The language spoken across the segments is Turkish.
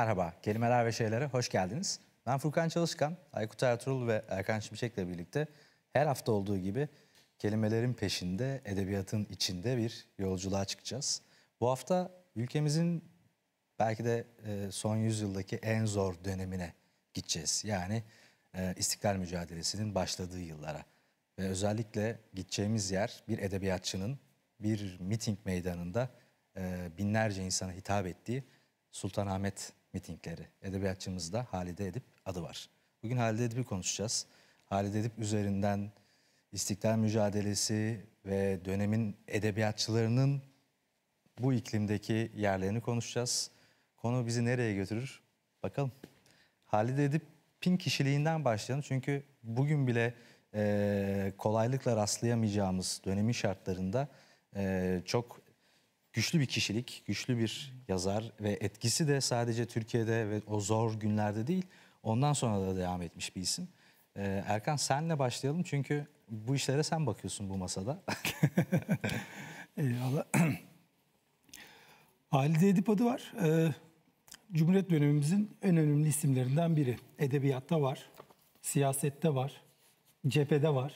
Merhaba, Kelimeler ve Şeylere hoş geldiniz. Ben Furkan Çalışkan, Aykut Ertuğrul ve Erkan Şimşek'le birlikte her hafta olduğu gibi kelimelerin peşinde, edebiyatın içinde bir yolculuğa çıkacağız. Bu hafta ülkemizin belki de e, son yüzyıldaki en zor dönemine gideceğiz. Yani e, istiklal Mücadelesi'nin başladığı yıllara. Ve özellikle gideceğimiz yer bir edebiyatçının bir miting meydanında e, binlerce insana hitap ettiği Sultanahmet mitingleri. Edebiyatçımızda Halide Edip adı var. Bugün Halide Edip'i konuşacağız. Halide Edip üzerinden istiklal mücadelesi ve dönemin edebiyatçılarının bu iklimdeki yerlerini konuşacağız. Konu bizi nereye götürür? Bakalım. Halide pin kişiliğinden başlayalım. Çünkü bugün bile e, kolaylıkla rastlayamayacağımız dönemin şartlarında e, çok güçlü bir kişilik, güçlü bir yazar ve etkisi de sadece Türkiye'de ve o zor günlerde değil, ondan sonra da devam etmiş bir isim. Ee, Erkan senle başlayalım çünkü bu işlere sen bakıyorsun bu masada. Eyvallah. Halide Edip adı var. Ee, Cumhuriyet dönemimizin en önemli isimlerinden biri. Edebiyatta var, siyasette var, cephede var,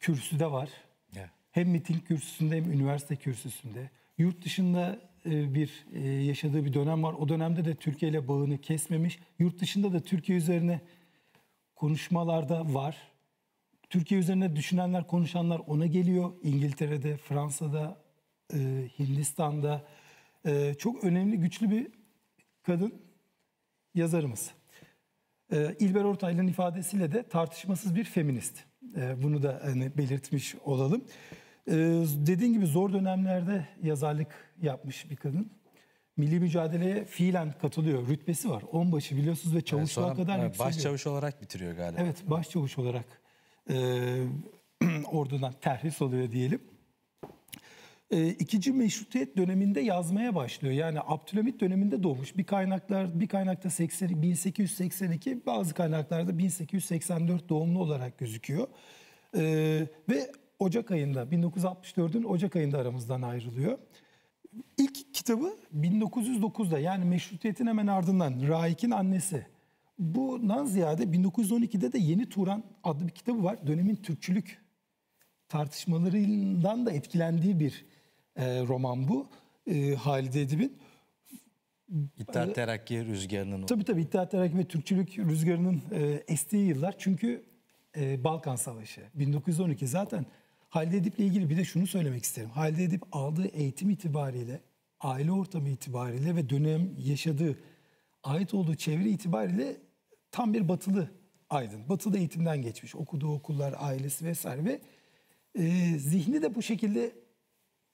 kürsüde var. Yeah. Hem miting kürsüsünde hem üniversite kürsüsünde. Yurt dışında e, bir e, yaşadığı bir dönem var. O dönemde de Türkiye ile bağını kesmemiş. Yurt dışında da Türkiye üzerine konuşmalarda var. Türkiye üzerine düşünenler, konuşanlar ona geliyor. İngiltere'de, Fransa'da, e, Hindistan'da çok önemli, güçlü bir kadın yazarımız. İlber Ortaylı'nın ifadesiyle de tartışmasız bir feminist. Bunu da hani belirtmiş olalım. Ee, dediğin gibi zor dönemlerde yazarlık yapmış bir kadın. Milli mücadeleye fiilen katılıyor. Rütbesi var. Onbaşı biliyorsunuz ve çavuşluğa yani sonra, kadar yükseliyor. Başçavuş olarak bitiriyor galiba. Evet başçavuş olarak e, ordudan terhis oluyor diyelim. E, ikinci meşrutiyet döneminde yazmaya başlıyor. Yani Abdülhamit döneminde doğmuş. Bir kaynaklar bir kaynakta 80, 1882 bazı kaynaklarda 1884 doğumlu olarak gözüküyor. E, ve Ocak ayında 1964'ün Ocak ayında aramızdan ayrılıyor. İlk kitabı 1909'da yani meşrutiyetin hemen ardından Raik'in annesi. Bundan ziyade 1912'de de Yeni Turan adlı bir kitabı var. Dönemin Türkçülük tartışmalarından da etkilendiği bir e, roman bu. E, Halide Edip'in. İttihat e, Terakki rüzgarının. Tabii tabii İttihat Terakki ve Türkçülük rüzgarının e, estiği yıllar. Çünkü e, Balkan Savaşı 1912 zaten Halide Edip'le ilgili bir de şunu söylemek isterim. Halide Edip aldığı eğitim itibariyle, aile ortamı itibariyle ve dönem yaşadığı, ait olduğu çevre itibariyle tam bir batılı aydın. Batılı eğitimden geçmiş. Okuduğu okullar, ailesi vesaire ve e, zihni de bu şekilde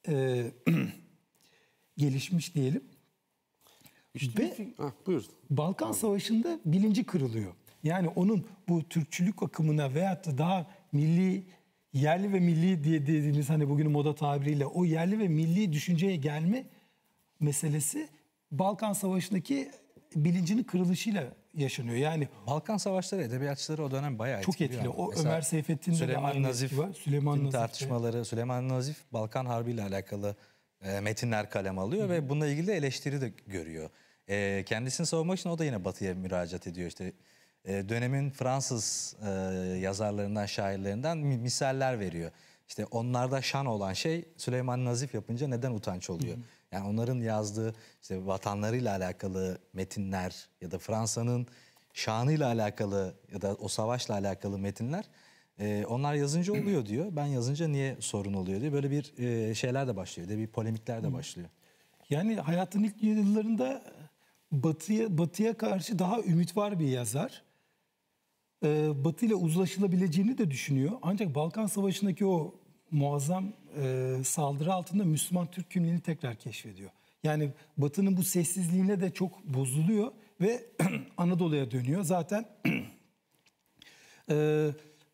e, gelişmiş diyelim. İşte ve ha, Balkan Abi. Savaşı'nda bilinci kırılıyor. Yani onun bu Türkçülük akımına veyahut da daha milli yerli ve milli diye dediğiniz hani bugünün moda tabiriyle o yerli ve milli düşünceye gelme meselesi Balkan Savaşı'ndaki bilincinin kırılışıyla yaşanıyor. Yani Balkan Savaşları edebiyatçıları o dönem bayağı çok etkili. O Mesela Ömer Seyfettin'de Süleyman de Nazif var. Süleyman Nazif tartışmaları, de. Süleyman Nazif Balkan Harbi ile alakalı e, metinler kalem alıyor Hı. ve bununla ilgili de eleştiri de görüyor. E, kendisini savunmak için o da yine Batı'ya müracaat ediyor. işte. E, dönemin Fransız e, yazarlarından, şairlerinden misaller veriyor. İşte onlarda şan olan şey Süleyman Nazif yapınca neden utanç oluyor? Yani onların yazdığı işte vatanlarıyla alakalı metinler ya da Fransa'nın şanıyla alakalı ya da o savaşla alakalı metinler e, onlar yazınca oluyor diyor. Ben yazınca niye sorun oluyor diyor. Böyle bir şeyler de başlıyor. De bir polemikler de başlıyor. Yani hayatın ilk yıllarında batıya batıya karşı daha ümit var bir yazar e, Batı ile uzlaşılabileceğini de düşünüyor. Ancak Balkan Savaşı'ndaki o muazzam e, saldırı altında Müslüman Türk kimliğini tekrar keşfediyor. Yani Batı'nın bu sessizliğine de çok bozuluyor ve Anadolu'ya dönüyor. Zaten e,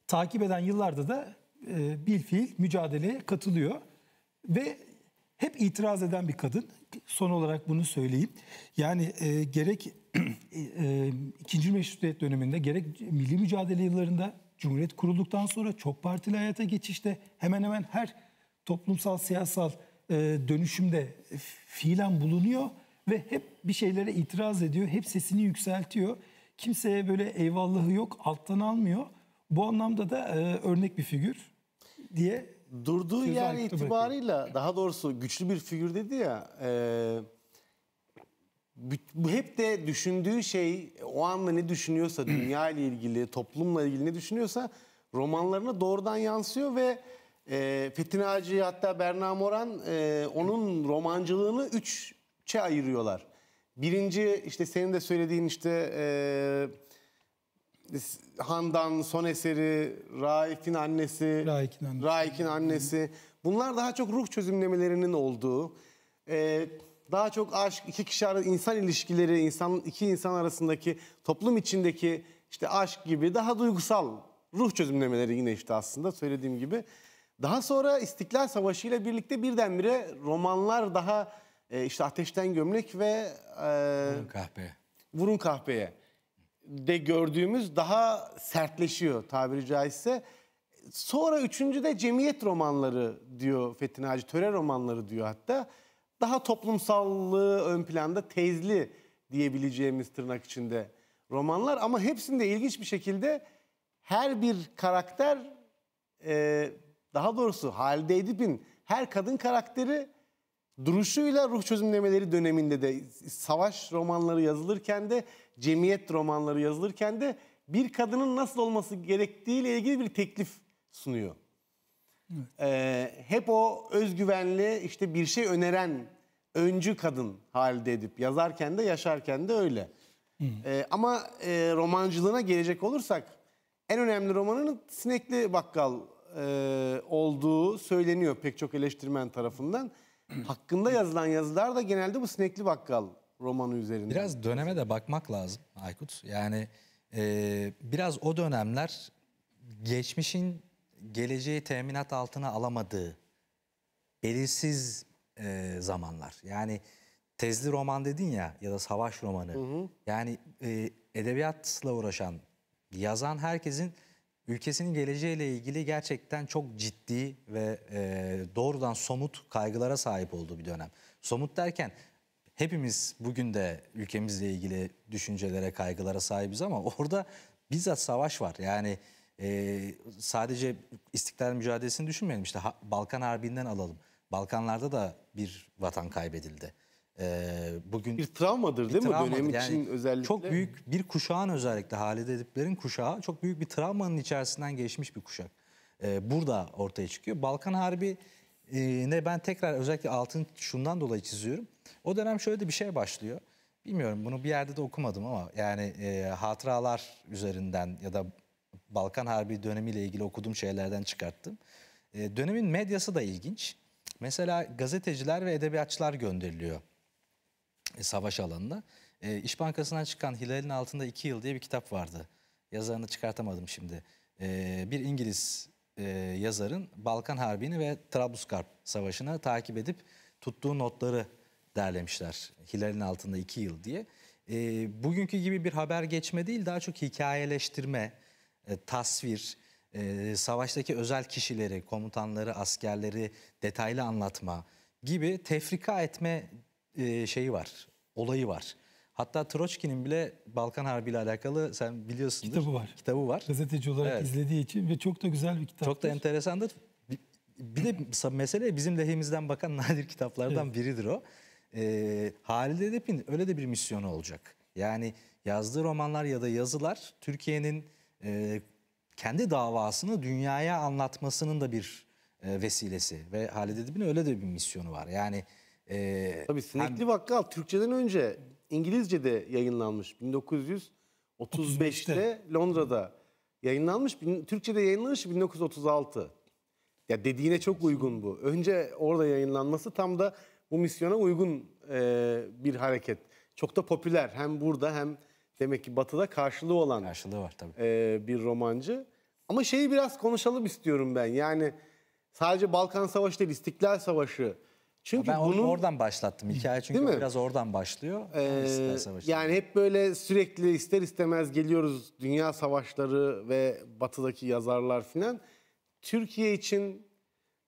takip eden yıllarda da e, bilfiil mücadeleye katılıyor ve hep itiraz eden bir kadın. Son olarak bunu söyleyeyim. Yani e, gerek e, e, ikinci meşrutiyet döneminde gerek milli mücadele yıllarında Cumhuriyet kurulduktan sonra çok partili hayata geçişte hemen hemen her toplumsal siyasal e, dönüşümde fiilen bulunuyor ve hep bir şeylere itiraz ediyor, hep sesini yükseltiyor. Kimseye böyle eyvallahı yok, alttan almıyor. Bu anlamda da e, örnek bir figür diye durduğu yer itibarıyla bırakıyor. daha doğrusu güçlü bir figür dedi ya. E, bu hep de düşündüğü şey o anda ne düşünüyorsa dünya ile ilgili, toplumla ilgili ne düşünüyorsa romanlarına doğrudan yansıyor ve e, Fethin Hacı hatta Berna Moran e, onun romancılığını üçe ayırıyorlar. Birinci işte senin de söylediğin işte e, Handan son eseri, Raik'in annesi, Raik'in annesi. Raik'in annesi. Bunlar daha çok ruh çözümlemelerinin olduğu. E, daha çok aşk, iki kişi arası insan ilişkileri, insan, iki insan arasındaki toplum içindeki işte aşk gibi daha duygusal ruh çözümlemeleri yine işte aslında söylediğim gibi. Daha sonra İstiklal Savaşı ile birlikte birdenbire romanlar daha e, işte Ateşten Gömlek ve e, Vurun Kahpeye. Vurun Kahpeye de gördüğümüz daha sertleşiyor tabiri caizse. Sonra üçüncü de cemiyet romanları diyor Fethin Hacı, töre romanları diyor hatta daha toplumsallığı ön planda tezli diyebileceğimiz tırnak içinde romanlar. Ama hepsinde ilginç bir şekilde her bir karakter e, daha doğrusu Halide Edip'in her kadın karakteri duruşuyla ruh çözümlemeleri döneminde de savaş romanları yazılırken de cemiyet romanları yazılırken de bir kadının nasıl olması gerektiğiyle ilgili bir teklif sunuyor. Evet. Ee, hep o özgüvenli işte bir şey öneren öncü kadın halde edip yazarken de yaşarken de öyle. Ee, ama e, romancılığına gelecek olursak en önemli romanının Sinekli Bakkal e, olduğu söyleniyor pek çok eleştirmen tarafından. Hakkında yazılan yazılar da genelde bu Sinekli Bakkal romanı üzerinde. Biraz döneme de bakmak lazım Aykut. Yani e, biraz o dönemler geçmişin geleceği teminat altına alamadığı belirsiz e, zamanlar. Yani tezli roman dedin ya ya da savaş romanı. Hı hı. Yani e, edebiyatla uğraşan, yazan herkesin ülkesinin geleceğiyle ilgili gerçekten çok ciddi ve e, doğrudan somut kaygılara sahip olduğu bir dönem. Somut derken hepimiz bugün de ülkemizle ilgili düşüncelere, kaygılara sahibiz ama orada bizzat savaş var. Yani e, sadece istiklal mücadelesini düşünmeyelim. İşte Balkan Harbi'nden alalım. Balkanlarda da bir vatan kaybedildi. E, bugün bir travmadır bir değil travmadır. mi dönem yani için özellikle? Çok büyük bir kuşağın özellikle Halide Edipler'in kuşağı çok büyük bir travmanın içerisinden geçmiş bir kuşak. E, burada ortaya çıkıyor. Balkan Harbi e, ne ben tekrar özellikle altın şundan dolayı çiziyorum. O dönem şöyle de bir şey başlıyor. Bilmiyorum bunu bir yerde de okumadım ama yani e, hatıralar üzerinden ya da Balkan Harbi dönemiyle ilgili okuduğum şeylerden çıkarttım. E, dönemin medyası da ilginç. Mesela gazeteciler ve edebiyatçılar gönderiliyor e, savaş alanına. E, İş Bankası'ndan çıkan Hilal'in Altında iki Yıl diye bir kitap vardı. Yazarını çıkartamadım şimdi. E, bir İngiliz e, yazarın Balkan Harbi'ni ve Trablusgarp savaşına takip edip tuttuğu notları derlemişler. Hilal'in Altında iki Yıl diye. E, bugünkü gibi bir haber geçme değil daha çok hikayeleştirme, e, tasvir, e, savaştaki özel kişileri, komutanları, askerleri detaylı anlatma gibi tefrika etme e, şeyi var, olayı var. Hatta Troçki'nin bile Balkan Harbi ile alakalı sen biliyorsundur. Kitabı var. Kitabı var. Gazeteci olarak evet. izlediği için ve çok da güzel bir kitap. Çok da enteresandır. Bir de mesele bizim lehimizden bakan nadir kitaplardan evet. biridir o. Ee, Halide Edip'in öyle de bir misyonu olacak. Yani yazdığı romanlar ya da yazılar Türkiye'nin e, kendi davasını dünyaya anlatmasının da bir e, vesilesi. Ve Halid Edip'in öyle de bir misyonu var. Yani e, Tabii Sinekli hem, Bakkal Türkçeden önce İngilizce'de yayınlanmış 1935'te Londra'da yayınlanmış. Türkçe'de yayınlanmış 1936. Ya dediğine çok uygun bu. Önce orada yayınlanması tam da bu misyona uygun e, bir hareket. Çok da popüler hem burada hem demek ki batıda karşılığı olan karşılığı var tabii. E, bir romancı. Ama şeyi biraz konuşalım istiyorum ben. Yani sadece Balkan Savaşı değil, İstiklal Savaşı. Çünkü ya ben bunun... oradan başlattım hikaye çünkü değil mi? biraz oradan başlıyor. Ee, Yani hep böyle sürekli ister istemez geliyoruz dünya savaşları ve batıdaki yazarlar filan. Türkiye için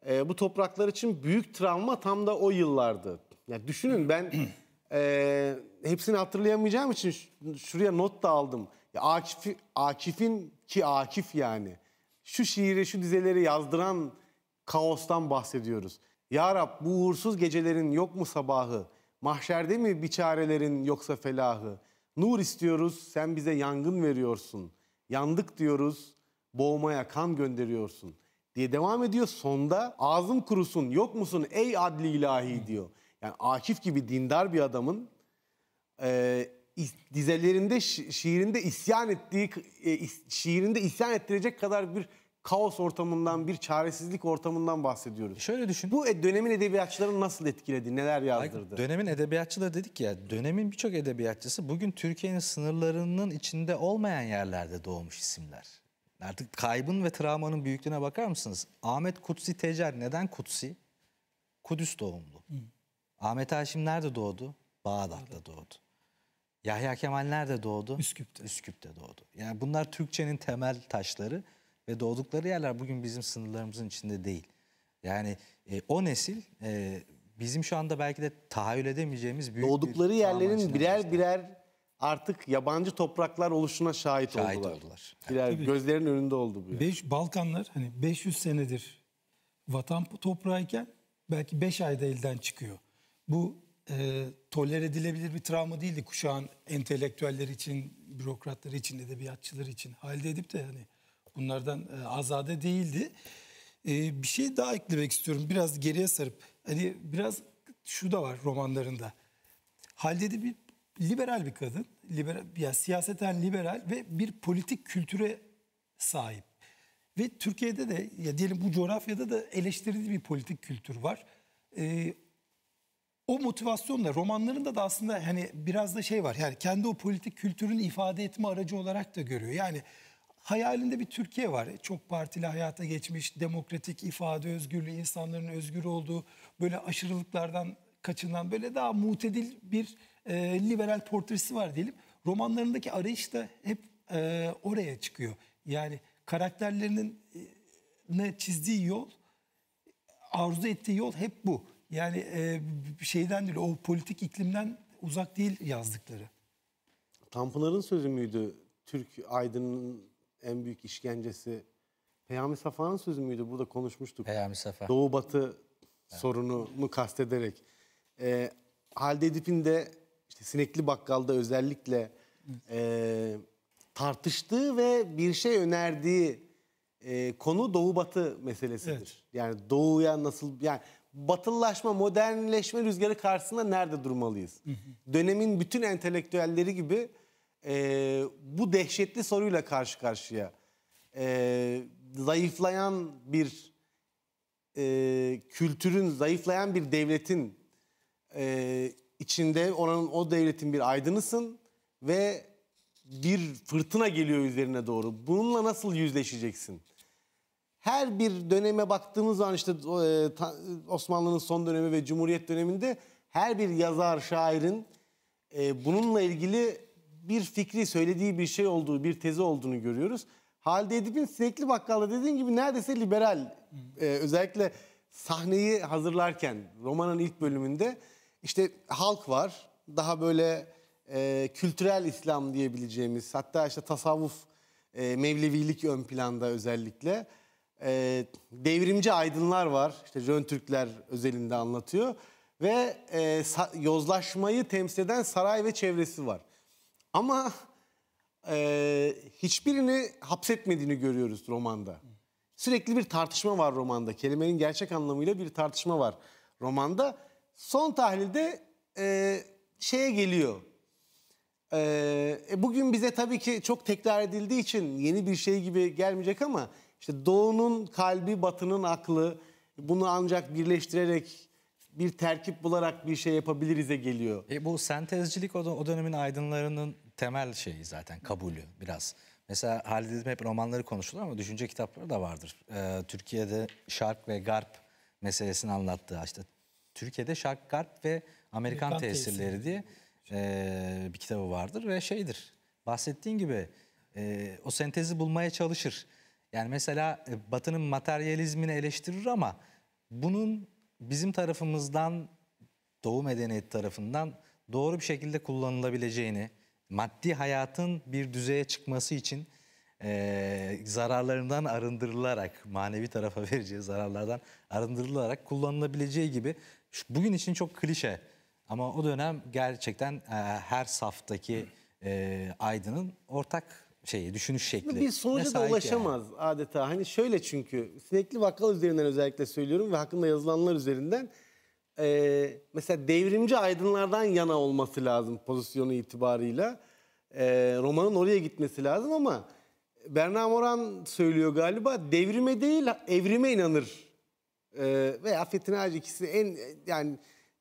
e, bu topraklar için büyük travma tam da o yıllardı. Yani düşünün ben e, hepsini hatırlayamayacağım için şuraya not da aldım. Ya Akif, Akif'in ki Akif yani. Şu şiiri, şu dizeleri yazdıran kaostan bahsediyoruz. Ya Rab bu uğursuz gecelerin yok mu sabahı? Mahşerde mi biçarelerin yoksa felahı? Nur istiyoruz, sen bize yangın veriyorsun. Yandık diyoruz, boğmaya kan gönderiyorsun. Diye devam ediyor. Sonda ağzım kurusun, yok musun ey adli ilahi diyor. Yani Akif gibi dindar bir adamın e, dizelerinde, şiirinde isyan ettiği, e, şiirinde isyan ettirecek kadar bir kaos ortamından, bir çaresizlik ortamından bahsediyoruz. Şöyle düşün. Bu e, dönemin edebiyatçılarını nasıl etkiledi, neler yazdırdı? Dönemin edebiyatçıları dedik ya, dönemin birçok edebiyatçısı bugün Türkiye'nin sınırlarının içinde olmayan yerlerde doğmuş isimler. Artık kaybın ve travmanın büyüklüğüne bakar mısınız? Ahmet Kutsi Tecer neden Kutsi? Kudüs doğumlu. Hı. Ahmet Haşim nerede doğdu? Bağdat'ta doğdu. Yahya Kemal nerede doğdu? Üsküp'te. Üsküp'te doğdu. Yani bunlar Türkçenin temel taşları ve doğdukları yerler bugün bizim sınırlarımızın içinde değil. Yani e, o nesil e, bizim şu anda belki de tahayyül edemeyeceğimiz büyük Doğdukları bir yerlerin birer başladı. birer artık yabancı topraklar oluşuna şahit, şahit oldular. oldular. Birer Tabii. gözlerin önünde oldu bu. Beş, Balkanlar hani 500 senedir vatan toprağıyken belki 5 ayda elden çıkıyor bu e, toler edilebilir bir travma değildi kuşağın entelektüelleri için, bürokratları için, edebiyatçıları için. Halde edip de hani bunlardan e, azade değildi. E, bir şey daha eklemek istiyorum. Biraz geriye sarıp hani biraz şu da var romanlarında. Halde de bir liberal bir kadın, liberal, ya siyaseten liberal ve bir politik kültüre sahip. Ve Türkiye'de de ya diyelim bu coğrafyada da eleştirdiği bir politik kültür var. Ee, o motivasyonla romanlarında da aslında hani biraz da şey var. Yani kendi o politik kültürün ifade etme aracı olarak da görüyor. Yani hayalinde bir Türkiye var. E, çok partili hayata geçmiş, demokratik ifade özgürlüğü, insanların özgür olduğu, böyle aşırılıklardan kaçınan böyle daha mutedil bir e, liberal portresi var diyelim. Romanlarındaki arayış da hep e, oraya çıkıyor. Yani karakterlerinin e, ne çizdiği yol, arzu ettiği yol hep bu. Yani e, şeyden değil, o politik iklimden uzak değil yazdıkları. Tanpınar'ın sözü müydü? Türk aydının en büyük işkencesi. Peyami Safa'nın sözü müydü? Burada konuşmuştuk. Peyami Safa. Doğu Batı evet. sorununu kastederek. E, Halde Edip'in de işte Sinekli Bakkal'da özellikle e, tartıştığı ve bir şey önerdiği e, konu Doğu Batı meselesidir. Evet. Yani Doğu'ya nasıl yani batılılaşma, modernleşme rüzgarı karşısında nerede durmalıyız? Hı hı. Dönemin bütün entelektüelleri gibi e, bu dehşetli soruyla karşı karşıya e, zayıflayan bir e, kültürün, zayıflayan bir devletin e, içinde oranın o devletin bir aydınısın ve bir fırtına geliyor üzerine doğru. Bununla nasıl yüzleşeceksin? her bir döneme baktığımız zaman işte e, Osmanlı'nın son dönemi ve Cumhuriyet döneminde her bir yazar, şairin e, bununla ilgili bir fikri söylediği bir şey olduğu, bir tezi olduğunu görüyoruz. Halide Edip'in Sinekli Bakkal'da dediğin gibi neredeyse liberal. E, özellikle sahneyi hazırlarken romanın ilk bölümünde işte halk var. Daha böyle kültürel İslam diyebileceğimiz hatta işte tasavvuf, mevlevilik ön planda özellikle e, devrimci aydınlar var. İşte Jön Türkler özelinde anlatıyor. Ve e, yozlaşmayı temsil eden saray ve çevresi var. Ama e, hiçbirini hapsetmediğini görüyoruz romanda. Sürekli bir tartışma var romanda. Kelimenin gerçek anlamıyla bir tartışma var romanda. Son tahlilde e, şeye geliyor. E, e bugün bize tabii ki çok tekrar edildiği için yeni bir şey gibi gelmeyecek ama işte doğunun kalbi, batının aklı bunu ancak birleştirerek bir terkip bularak bir şey yapabiliriz'e geliyor. E bu sentezcilik o dönemin aydınlarının temel şeyi zaten kabulü biraz. Mesela Halid Edip hep romanları konuşulur ama düşünce kitapları da vardır. Ee, Türkiye'de şark ve garp meselesini anlattığı işte Türkiye'de şark, garp ve Amerikan, Amerikan tesirleri diye e, bir kitabı vardır ve şeydir. Bahsettiğin gibi e, o sentezi bulmaya çalışır. Yani mesela e, Batı'nın materyalizmini eleştirir ama bunun bizim tarafımızdan, Doğu medeniyeti tarafından doğru bir şekilde kullanılabileceğini, maddi hayatın bir düzeye çıkması için e, zararlarından arındırılarak, manevi tarafa vereceği zararlardan arındırılarak kullanılabileceği gibi bugün için çok klişe ama o dönem gerçekten e, her saftaki e, aydının ortak şeyi, düşünüş şekli. Bir sonuca da ulaşamaz yani. adeta. Hani şöyle çünkü sinekli bakkal üzerinden özellikle söylüyorum ve hakkında yazılanlar üzerinden e, mesela devrimci aydınlardan yana olması lazım pozisyonu itibarıyla. E, romanın oraya gitmesi lazım ama Berna Moran söylüyor galiba devrime değil evrime inanır. E, veya Fethin Ağacı ikisi en yani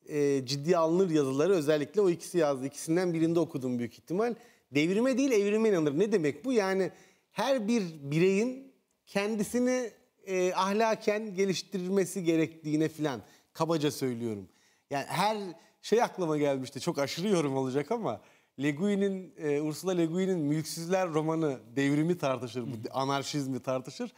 e, ciddi alınır yazıları özellikle o ikisi yazdı. İkisinden birinde okudum büyük ihtimal. Devrime değil evrime inanır. Ne demek bu? Yani her bir bireyin kendisini e, ahlaken geliştirmesi gerektiğine filan kabaca söylüyorum. Yani her şey aklıma gelmişti. Çok aşırı yorum olacak ama Le Guin'in e, Ursula Le Guin'in Mülksüzler romanı devrimi tartışır, bu anarşizmi tartışır.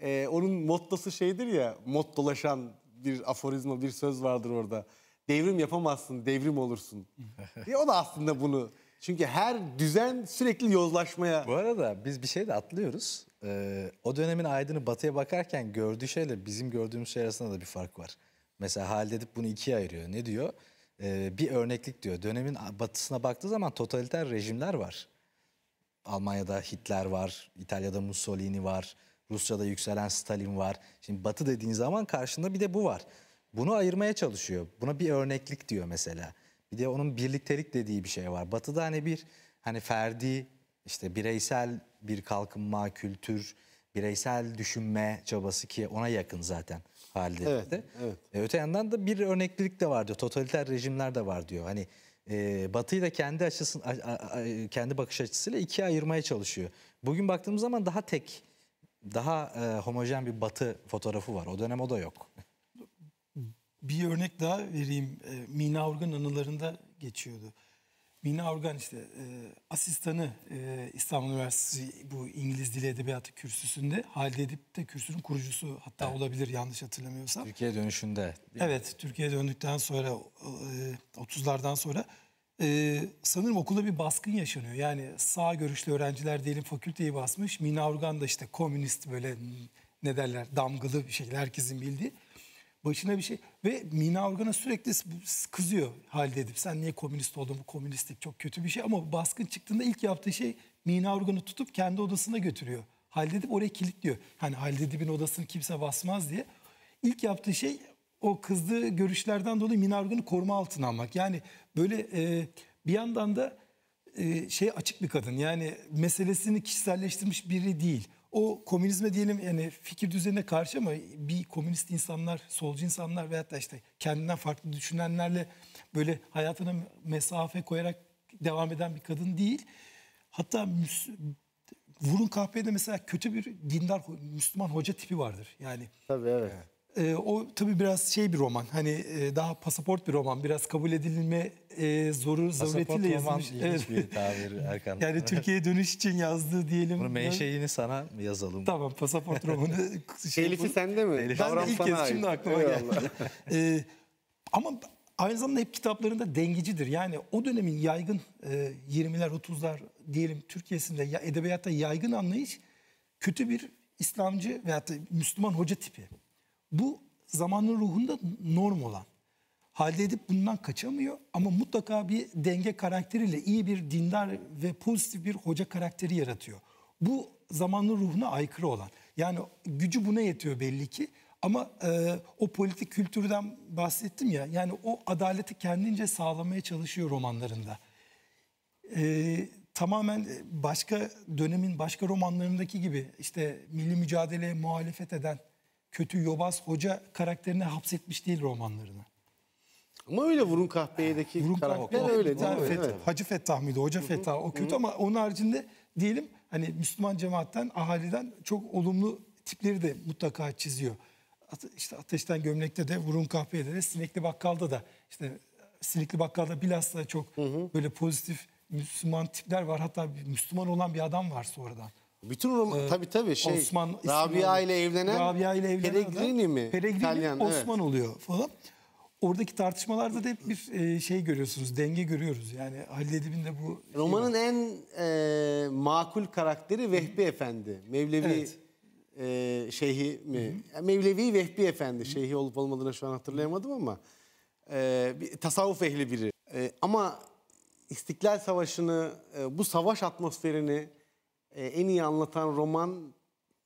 E, onun mottosu şeydir ya, mot dolaşan bir aforizma, bir söz vardır orada. Devrim yapamazsın, devrim olursun. e, o da aslında bunu çünkü her düzen sürekli yozlaşmaya. Bu arada biz bir şey de atlıyoruz. Ee, o dönemin aydını batıya bakarken gördüğü şeyle bizim gördüğümüz şey arasında da bir fark var. Mesela Halide Edip bunu ikiye ayırıyor. Ne diyor? Ee, bir örneklik diyor. Dönemin batısına baktığı zaman totaliter rejimler var. Almanya'da Hitler var, İtalya'da Mussolini var, Rusya'da yükselen Stalin var. Şimdi batı dediğin zaman karşında bir de bu var. Bunu ayırmaya çalışıyor. Buna bir örneklik diyor mesela. Bir de onun birliktelik dediği bir şey var. Batı'da hani bir hani ferdi işte bireysel bir kalkınma, kültür, bireysel düşünme çabası ki ona yakın zaten halde. Evet, evet. E, öte yandan da bir örneklilik de var diyor. Totaliter rejimler de var diyor. Hani e, Batı'yı da kendi açısın, a, a, a, kendi bakış açısıyla ikiye ayırmaya çalışıyor. Bugün baktığımız zaman daha tek, daha e, homojen bir Batı fotoğrafı var. O dönem o da yok. Bir örnek daha vereyim. E, Mina Urgan anılarında geçiyordu. Mina Urgan işte e, asistanı e, İstanbul Üniversitesi bu İngiliz Dili Edebiyatı kürsüsünde Halide Edip de kürsünün kurucusu hatta evet. olabilir yanlış hatırlamıyorsam. Türkiye dönüşünde. Evet Türkiye döndükten sonra e, 30'lardan sonra sanırım okulda bir baskın yaşanıyor. Yani sağ görüşlü öğrenciler diyelim fakülteyi basmış. Mina Urgan da işte komünist böyle ne derler damgılı bir şekilde herkesin bildiği başına bir şey ve Mina Organ'a sürekli kızıyor halde edip sen niye komünist oldun bu komünistlik çok kötü bir şey ama baskın çıktığında ilk yaptığı şey Mina Organ'ı tutup kendi odasına götürüyor. Halde edip oraya kilitliyor. Hani Halide Edip'in odasını kimse basmaz diye. İlk yaptığı şey o kızdığı görüşlerden dolayı Mina Organ'ı koruma altına almak. Yani böyle e, bir yandan da e, şey açık bir kadın yani meselesini kişiselleştirmiş biri değil o komünizme diyelim yani fikir düzenine karşı ama bir komünist insanlar, solcu insanlar veyahut da işte kendinden farklı düşünenlerle böyle hayatına mesafe koyarak devam eden bir kadın değil. Hatta Vurun Kahpe'de mesela kötü bir dindar Müslüman hoca tipi vardır. Yani Tabii evet. E, o tabii biraz şey bir roman. Hani e, daha pasaport bir roman. Biraz kabul edilme e, zoru zoretiyle yazılmış. Pasaport roman evet. tabir Erkan. yani Türkiye'ye dönüş için yazdığı diyelim. Bunu menşeini sana yazalım. Tamam pasaport romanı. şey, Elifi sende mi? Ben de ilk kez şimdi aklıma geldi. e, ama aynı zamanda hep kitaplarında dengecidir. Yani o dönemin yaygın e, 20'ler 30'lar diyelim Türkiye'sinde ya, edebiyatta yaygın anlayış kötü bir İslamcı veyahut da Müslüman hoca tipi. Bu zamanın ruhunda norm olan. Halde edip bundan kaçamıyor ama mutlaka bir denge karakteriyle iyi bir dindar ve pozitif bir hoca karakteri yaratıyor. Bu zamanın ruhuna aykırı olan. Yani gücü buna yetiyor belli ki. Ama e, o politik kültürden bahsettim ya. Yani o adaleti kendince sağlamaya çalışıyor romanlarında. E, tamamen başka dönemin başka romanlarındaki gibi işte milli mücadeleye muhalefet eden kötü yobaz hoca karakterini hapsetmiş değil romanlarını. Ama öyle Vurun Kahpeye'deki Vurun karakter Kahpeye, öyle değil mi? Fettah, Hacı Fettah mıydı? Hoca Fettah o kötü hı ama onun haricinde diyelim hani Müslüman cemaatten, ahaliden çok olumlu tipleri de mutlaka çiziyor. İşte Ateşten Gömlek'te de, Vurun Kahpeye'de de, Sinekli Bakkal'da da işte e, Sinekli Bakkal'da bilhassa çok hı hı. böyle pozitif Müslüman tipler var. Hatta Müslüman olan bir adam var sonradan. Bütün Roma ee, tabi tabi şey Osman, Rabia ile evlenen Rabia ile evlenen Peregrini adam, mi? Peregrini İtalyan, Osman evet. oluyor falan. Oradaki tartışmalarda da hep bir e, şey görüyorsunuz, denge görüyoruz. Yani Halil Edip'in de bu... Romanın şey en e, makul karakteri Vehbi Efendi. Mevlevi evet. e, şeyhi mi? Hı -hı. Mevlevi Vehbi Efendi. Hı -hı. Şeyhi olup olmadığını şu an hatırlayamadım ama. E, bir, tasavvuf ehli biri. E, ama İstiklal Savaşı'nı, e, bu savaş atmosferini e, en iyi anlatan roman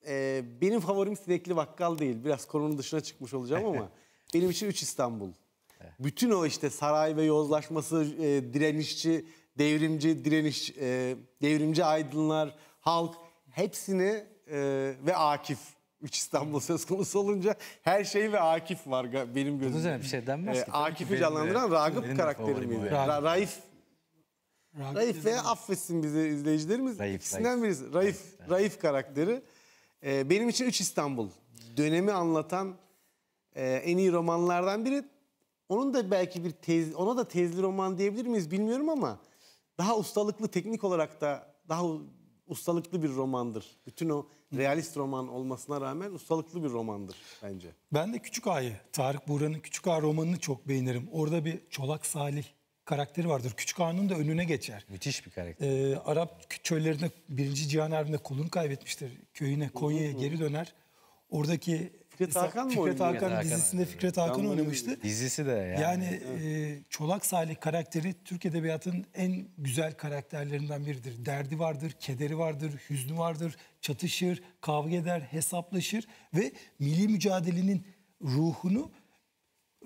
e, benim favorim Sinekli Bakkal değil. Biraz konunun dışına çıkmış olacağım ama benim için 3 İstanbul. Bütün o işte saray ve yozlaşması, e, direnişçi, devrimci, direniş, e, devrimci aydınlar, halk hepsini e, ve Akif. 3 İstanbul söz konusu olunca her şey ve Akif var benim gözümde. Bunun bir şey denmez e, ki. Akif'i canlandıran Ragıp karakterim. Ra Raif Raif, Raif affetsin bizi izleyicilerimiz. Raif, İkisinden Raif. birisi. Raif, Raif, Raif, karakteri. Ee, benim için Üç İstanbul. Dönemi anlatan e, en iyi romanlardan biri. Onun da belki bir tez, ona da tezli roman diyebilir miyiz bilmiyorum ama daha ustalıklı teknik olarak da daha ustalıklı bir romandır. Bütün o realist roman olmasına rağmen ustalıklı bir romandır bence. Ben de Küçük Ağa'yı, Tarık Buğra'nın Küçük Ağa romanını çok beğenirim. Orada bir Çolak Salih karakteri vardır. Küçük Han'ın da önüne geçer. Müthiş bir karakter. Ee, Arap çöllerinde Birinci Cihan Harbi'nde kolunu kaybetmiştir. Köyüne Konya'ya geri döner. Oradaki Fikret mesela, Hakan mı Fikret Hakan, dizisinde Fikret Hakan oynamıştı. Dizisi de yani. Yani e, Çolak Salih karakteri Türk Edebiyatı'nın en güzel karakterlerinden biridir. Derdi vardır, kederi vardır, hüznü vardır, çatışır, kavga eder, hesaplaşır ve milli mücadelenin ruhunu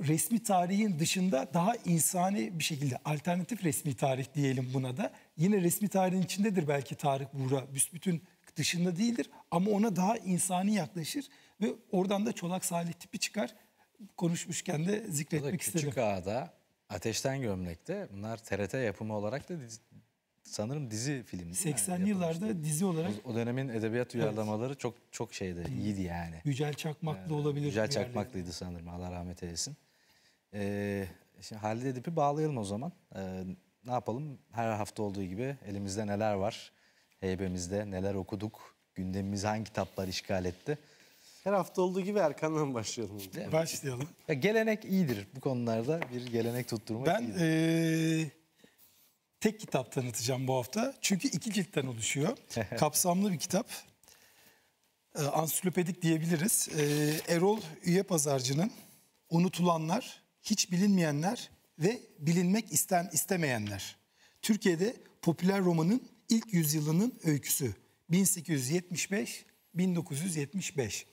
resmi tarihin dışında daha insani bir şekilde alternatif resmi tarih diyelim buna da. Yine resmi tarihin içindedir belki Tarık Buğra büsbütün dışında değildir ama ona daha insani yaklaşır ve oradan da Çolak Salih tipi çıkar. Konuşmuşken de zikretmek küçük istedim. Küçük Ağa'da Ateşten Gömlek'te bunlar TRT yapımı olarak da dizi, sanırım dizi filmi. 80'li yıllarda dizi olarak. O, o dönemin edebiyat uyarlamaları evet. çok çok şeydi, iyiydi yani. Yücel Çakmaklı ee, olabilir. Yücel Çakmaklı'ydı sanırım Allah rahmet eylesin. Ee, şimdi Halide Edip'i bağlayalım o zaman. Ee, ne yapalım? Her hafta olduğu gibi elimizde neler var? Heybemizde neler okuduk? Gündemimiz hangi kitaplar işgal etti? Her hafta olduğu gibi Erkan'dan başlayalım. Başlayalım. Ya gelenek iyidir bu konularda. Bir gelenek tutturmak ben, iyidir. Ben ee, tek kitap tanıtacağım bu hafta. Çünkü iki ciltten oluşuyor. Kapsamlı bir kitap. Ee, ansiklopedik diyebiliriz. Ee, Erol Üye Pazarcı'nın Unutulanlar hiç bilinmeyenler ve bilinmek isten istemeyenler. Türkiye'de popüler romanın ilk yüzyılının öyküsü 1875-1975.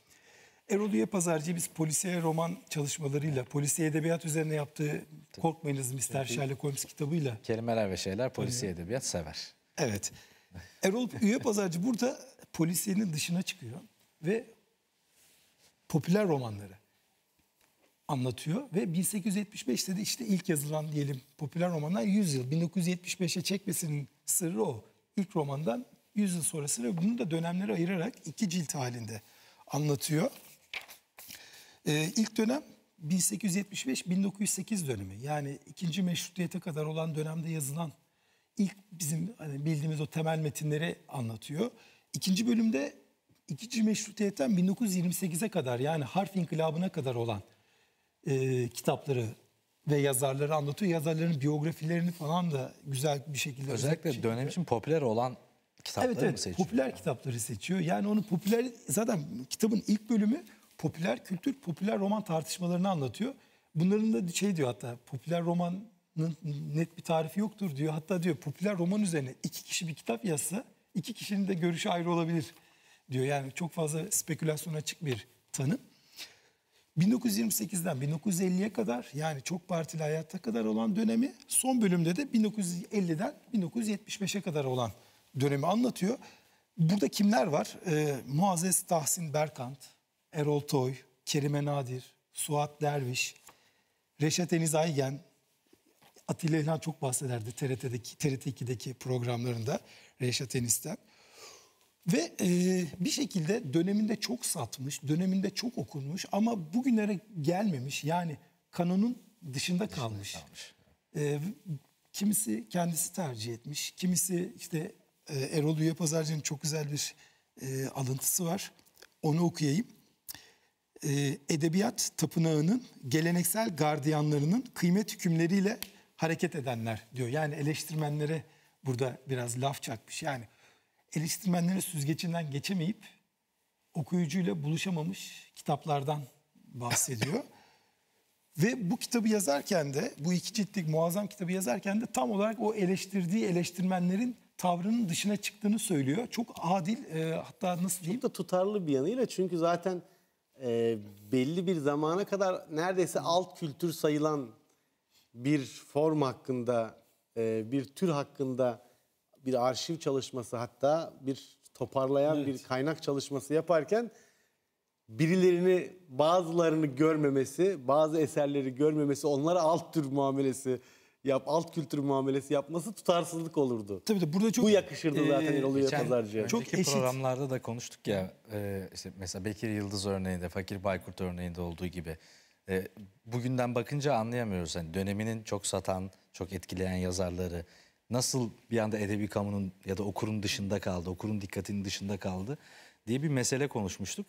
Erol Üye Pazarcı biz polisiye roman çalışmalarıyla, polisiye edebiyat üzerine yaptığı Korkmayınız Mr. Sherlock Holmes kitabıyla. Kelimeler ve şeyler polisiye edebiyat sever. Evet. Erol Üye Pazarcı burada polisiyenin dışına çıkıyor ve popüler romanları anlatıyor ve 1875'te de işte ilk yazılan diyelim popüler romanlar 100 yıl. 1975'e çekmesinin sırrı o. İlk romandan 100 yıl sonrası ve bunu da dönemlere ayırarak iki cilt halinde anlatıyor. Ee, ilk dönem 1875-1908 dönemi yani ikinci meşrutiyete kadar olan dönemde yazılan ilk bizim hani bildiğimiz o temel metinleri anlatıyor. İkinci bölümde ikinci meşrutiyetten 1928'e kadar yani harf inkılabına kadar olan e, kitapları ve yazarları anlatıyor. Yazarların biyografilerini falan da güzel bir şekilde... Özellikle bir dönem için popüler olan kitapları evet, mı seçiyor? popüler kitapları seçiyor. Yani onu popüler... Zaten kitabın ilk bölümü popüler kültür, popüler roman tartışmalarını anlatıyor. Bunların da şey diyor hatta popüler romanın net bir tarifi yoktur diyor. Hatta diyor popüler roman üzerine iki kişi bir kitap yazsa iki kişinin de görüşü ayrı olabilir diyor. Yani çok fazla spekülasyona açık bir tanım. 1928'den 1950'ye kadar yani çok partili hayatta kadar olan dönemi son bölümde de 1950'den 1975'e kadar olan dönemi anlatıyor. Burada kimler var? Ee, Muazzez Tahsin Berkant, Erol Toy, Kerime Nadir, Suat Derviş, Reşat Eniz Aygen, Atilla İlhan çok bahsederdi TRT'deki, TRT2'deki programlarında Reşat Eniz'den. Ve e, bir şekilde döneminde çok satmış, döneminde çok okunmuş ama bugünlere gelmemiş. Yani kanonun dışında kalmış. Dışında kalmış. E, kimisi kendisi tercih etmiş, kimisi işte e, Erol Üye çok güzel bir e, alıntısı var. Onu okuyayım. E, edebiyat tapınağının geleneksel gardiyanlarının kıymet hükümleriyle hareket edenler diyor. Yani eleştirmenlere burada biraz laf çakmış. Yani eleştirmenlerin süzgecinden geçemeyip okuyucuyla buluşamamış kitaplardan bahsediyor. Ve bu kitabı yazarken de, bu iki ciltlik muazzam kitabı yazarken de tam olarak o eleştirdiği eleştirmenlerin tavrının dışına çıktığını söylüyor. Çok adil, e, hatta nasıl diyeyim? Çok da tutarlı bir yanıyla çünkü zaten e, belli bir zamana kadar neredeyse alt kültür sayılan bir form hakkında, e, bir tür hakkında bir arşiv çalışması hatta bir toparlayan evet. bir kaynak çalışması yaparken birilerini bazılarını görmemesi, bazı eserleri görmemesi, onlara alt tür muamelesi yap alt kültür muamelesi yapması tutarsızlık olurdu. Tabii de burada çok bu yakışırdı e, zaten Erol Uya Çok eşit. programlarda da konuştuk ya e, işte mesela Bekir Yıldız örneğinde, Fakir Baykurt örneğinde olduğu gibi e, bugünden bakınca anlayamıyoruz hani döneminin çok satan, çok etkileyen yazarları nasıl bir anda edebi kamunun ya da okurun dışında kaldı, okurun dikkatinin dışında kaldı diye bir mesele konuşmuştuk.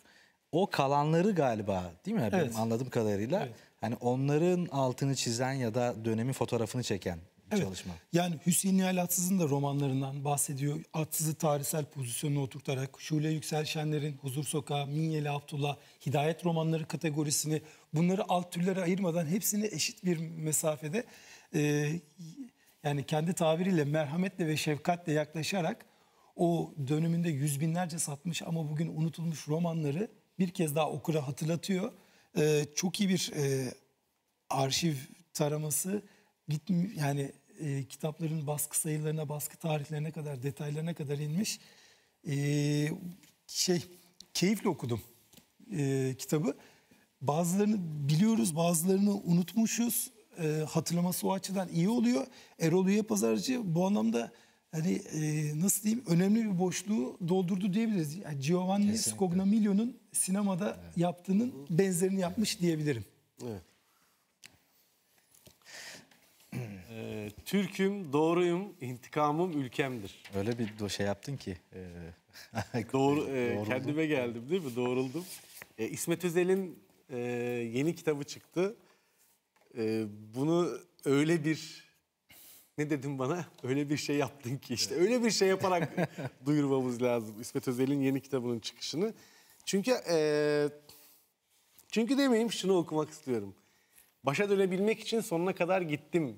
O kalanları galiba değil mi? Evet. Benim anladığım kadarıyla evet. hani onların altını çizen ya da dönemin fotoğrafını çeken evet. çalışma. Yani Hüseyin Nihal Atsız'ın da romanlarından bahsediyor. Atsız'ı tarihsel pozisyonuna oturtarak Şule Yükselşenler'in Huzur Sokağı, Minyeli Abdullah, Hidayet romanları kategorisini bunları alt türlere ayırmadan hepsini eşit bir mesafede e, yani kendi tabiriyle merhametle ve şefkatle yaklaşarak o dönümünde yüz binlerce satmış ama bugün unutulmuş romanları bir kez daha okura hatırlatıyor. Ee, çok iyi bir e, arşiv taraması, gitmi yani e, kitapların baskı sayılarına, baskı tarihlerine kadar, detaylarına kadar inmiş. E, şey, keyifle okudum e, kitabı. Bazılarını biliyoruz, bazılarını unutmuşuz e, hatırlaması o açıdan iyi oluyor. Erol Üye Pazarcı bu anlamda hani e, nasıl diyeyim önemli bir boşluğu doldurdu diyebiliriz. Yani Giovanni Scognamiglio'nun sinemada evet. yaptığının benzerini yapmış diyebilirim. Evet. e, Türk'üm, doğruyum, intikamım ülkemdir. Öyle bir şey yaptın ki. E, Doğru, e, kendime geldim değil mi? Doğruldum. E, İsmet Özel'in e, yeni kitabı çıktı. Ee, bunu öyle bir ne dedim bana? Öyle bir şey yaptın ki işte. Öyle bir şey yaparak duyurmamız lazım İsmet Özel'in yeni kitabının çıkışını. Çünkü e, çünkü demeyeyim şunu okumak istiyorum. Başa dönebilmek için sonuna kadar gittim.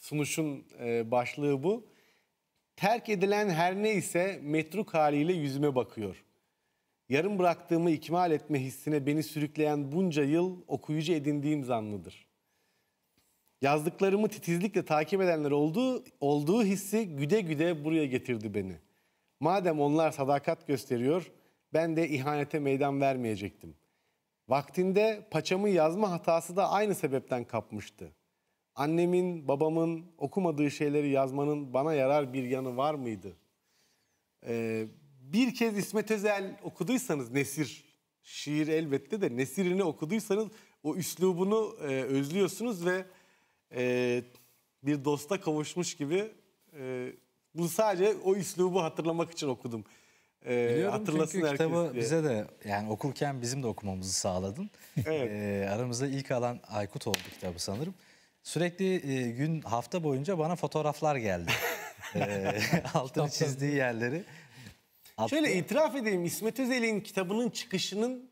Sunuşun e, başlığı bu. Terk edilen her ne ise metruk haliyle yüzüme bakıyor. Yarım bıraktığımı ikmal etme hissine beni sürükleyen bunca yıl okuyucu edindiğim zanlıdır yazdıklarımı titizlikle takip edenler olduğu, olduğu hissi güde güde buraya getirdi beni. Madem onlar sadakat gösteriyor, ben de ihanete meydan vermeyecektim. Vaktinde paçamı yazma hatası da aynı sebepten kapmıştı. Annemin, babamın okumadığı şeyleri yazmanın bana yarar bir yanı var mıydı? Ee, bir kez İsmet Özel okuduysanız Nesir, şiir elbette de Nesir'ini okuduysanız o üslubunu e, özlüyorsunuz ve e, bir dosta kavuşmuş gibi e, bunu sadece o üslubu hatırlamak için okudum. E, Biliyorum hatırlasın çünkü kitabı diye. bize de yani okurken bizim de okumamızı sağladın. Evet. E, aramızda ilk alan Aykut oldu kitabı sanırım. Sürekli e, gün hafta boyunca bana fotoğraflar geldi. e, altını çizdiği yerleri. Attı. Şöyle itiraf edeyim İsmet Özel'in kitabının çıkışının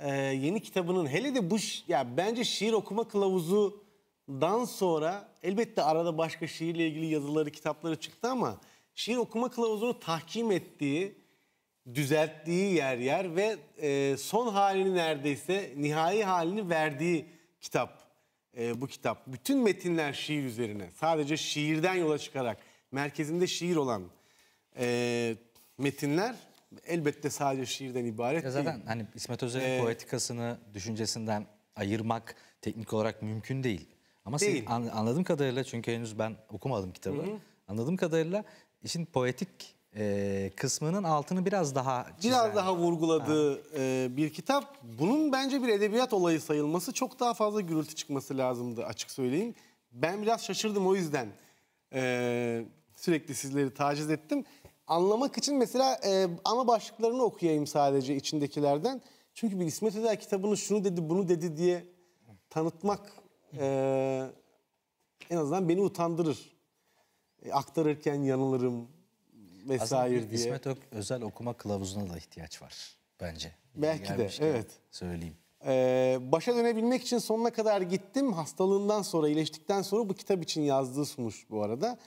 e, yeni kitabının hele de bu ya bence şiir okuma kılavuzu dan sonra elbette arada başka şiirle ilgili yazıları, kitapları çıktı ama şiir okuma kılavuzunu tahkim ettiği, düzelttiği yer yer ve e, son halini neredeyse nihai halini verdiği kitap e, bu kitap. Bütün metinler şiir üzerine sadece şiirden yola çıkarak merkezinde şiir olan e, metinler elbette sadece şiirden ibaret ya zaten değil. hani İsmet Özel'in ee, poetikasını düşüncesinden ayırmak teknik olarak mümkün değil. Ama Değil. Siz, anladığım kadarıyla çünkü henüz ben okumadım kitabı. Hı hı. Anladığım kadarıyla işin poetik e, kısmının altını biraz daha çizen. Biraz daha vurguladığı e, bir kitap. Bunun bence bir edebiyat olayı sayılması çok daha fazla gürültü çıkması lazımdı açık söyleyeyim. Ben biraz şaşırdım o yüzden e, sürekli sizleri taciz ettim. Anlamak için mesela e, ana başlıklarını okuyayım sadece içindekilerden. Çünkü bir İsmet Eder kitabını şunu dedi bunu dedi diye tanıtmak ee, en azından beni utandırır. E, aktarırken yanılırım vesaire Aslında bir diye. İsmet Ök, özel okuma kılavuzuna da ihtiyaç var bence. Belki de evet. Söyleyeyim. Ee, başa dönebilmek için sonuna kadar gittim. Hastalığından sonra, iyileştikten sonra bu kitap için yazdığı sunuş bu arada.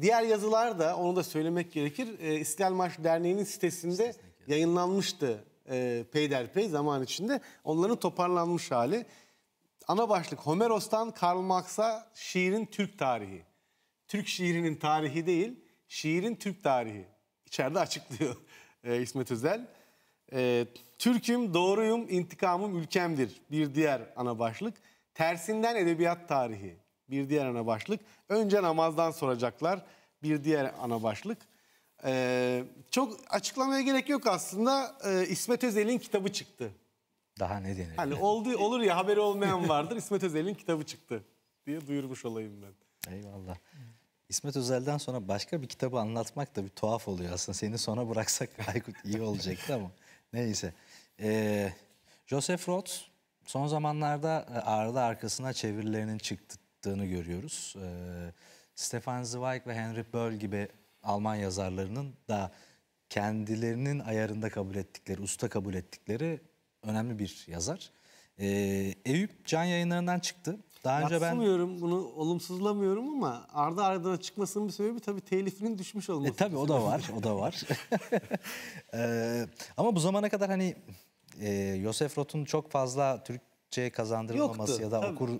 Diğer yazılar da, onu da söylemek gerekir, e, İstiklal Marşı Derneği'nin sitesinde yayınlanmıştı e, peyderpey zaman içinde. Onların toparlanmış hali. Ana başlık Homeros'tan Karl Marx'a şiirin Türk tarihi. Türk şiirinin tarihi değil, şiirin Türk tarihi. İçeride açıklıyor e, İsmet Özel. E, Türk'üm, doğruyum, intikamım ülkemdir. Bir diğer ana başlık. Tersinden edebiyat tarihi. Bir diğer ana başlık. Önce namazdan soracaklar. Bir diğer ana başlık. E, çok açıklamaya gerek yok aslında. E, İsmet Özel'in kitabı çıktı. Daha ne denir? Hani oldu, olur ya haberi olmayan vardır. İsmet Özel'in kitabı çıktı diye duyurmuş olayım ben. Eyvallah. İsmet Özel'den sonra başka bir kitabı anlatmak da bir tuhaf oluyor aslında. Seni sona bıraksak Aykut iyi olacaktı ama neyse. Ee, Joseph Roth son zamanlarda e, arada arkasına çevirilerinin çıktığını görüyoruz. Ee, Stefan Zweig ve Henry Böll gibi Alman yazarlarının da kendilerinin ayarında kabul ettikleri, usta kabul ettikleri önemli bir yazar. E, Eyüp Can yayınlarından çıktı. Daha önce ben bunu olumsuzlamıyorum ama arda ardına çıkmasının bir sebebi tabii telifinin düşmüş olması. E, tabii o da var, o da var. e, ama bu zamana kadar hani e, Yosef Roth'un çok fazla Türkçe kazandırılmaması Yoktu, ya da tabii. okur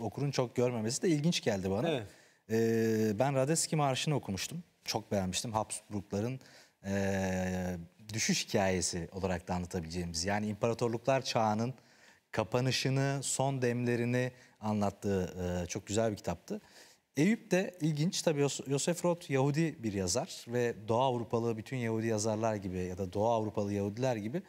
okurun çok görmemesi de ilginç geldi bana. Evet. E, ben Radeski Marşı'nı okumuştum. Çok beğenmiştim. Habsburgların e, düşüş hikayesi olarak da anlatabileceğimiz yani imparatorluklar çağının kapanışını, son demlerini anlattığı e, çok güzel bir kitaptı. Eyüp de ilginç tabi Yosef Roth Yahudi bir yazar ve Doğu Avrupalı bütün Yahudi yazarlar gibi ya da Doğu Avrupalı Yahudiler gibi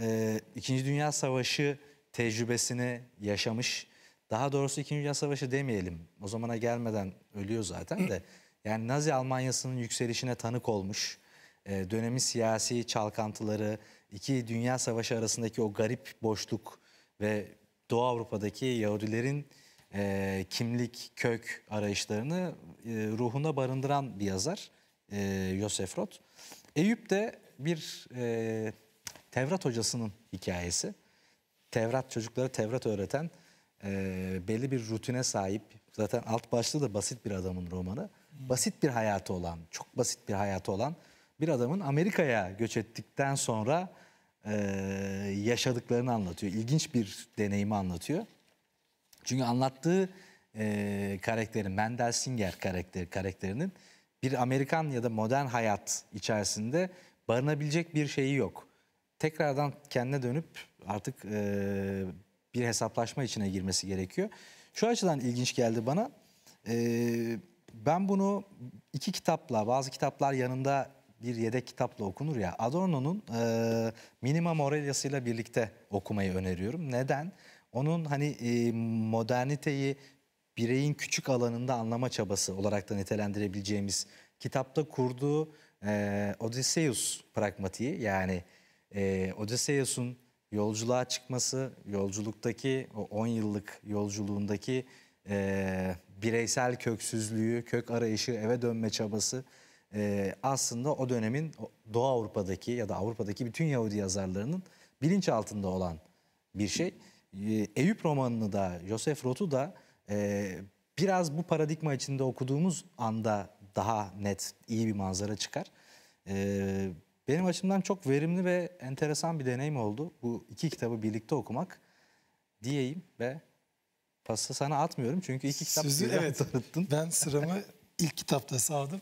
e, İkinci Dünya Savaşı tecrübesini yaşamış. Daha doğrusu İkinci Dünya Savaşı demeyelim o zamana gelmeden ölüyor zaten de yani Nazi Almanyası'nın yükselişine tanık olmuş e, dönemin siyasi çalkantıları, iki dünya savaşı arasındaki o garip boşluk ve Doğu Avrupa'daki Yahudilerin e, kimlik, kök arayışlarını e, ruhuna barındıran bir yazar e, Yosef Roth. Eyüp de bir e, Tevrat hocasının hikayesi. Tevrat çocuklara Tevrat öğreten e, belli bir rutine sahip zaten alt başlığı da basit bir adamın romanı. Basit bir hayatı olan, çok basit bir hayatı olan bir adamın Amerika'ya göç ettikten sonra e, yaşadıklarını anlatıyor. İlginç bir deneyimi anlatıyor. Çünkü anlattığı e, karakterin, Mendel Singer karakteri, karakterinin bir Amerikan ya da modern hayat içerisinde barınabilecek bir şeyi yok. Tekrardan kendine dönüp artık e, bir hesaplaşma içine girmesi gerekiyor. Şu açıdan ilginç geldi bana. E, ben bunu iki kitapla, bazı kitaplar yanında bir yedek kitapla okunur ya. Adorno'nun e, Minima Morelia'sıyla birlikte okumayı öneriyorum. Neden? Onun hani e, moderniteyi bireyin küçük alanında anlama çabası olarak da nitelendirebileceğimiz kitapta kurduğu e, Odysseus pragmatiği yani e, Odysseus'un yolculuğa çıkması, yolculuktaki o 10 yıllık yolculuğundaki e, bireysel köksüzlüğü, kök arayışı, eve dönme çabası e, aslında o dönemin Doğu Avrupa'daki ya da Avrupa'daki bütün Yahudi yazarlarının bilinç altında olan bir şey. E, Eyüp romanını da, Joseph Roth'u da e, biraz bu paradigma içinde okuduğumuz anda daha net, iyi bir manzara çıkar. E, benim açımdan çok verimli ve enteresan bir deneyim oldu. Bu iki kitabı birlikte okumak diyeyim ve pası sana atmıyorum çünkü iki kitap Sizi, evet, tanıttın. Ben sıramı ilk kitapta sağdım.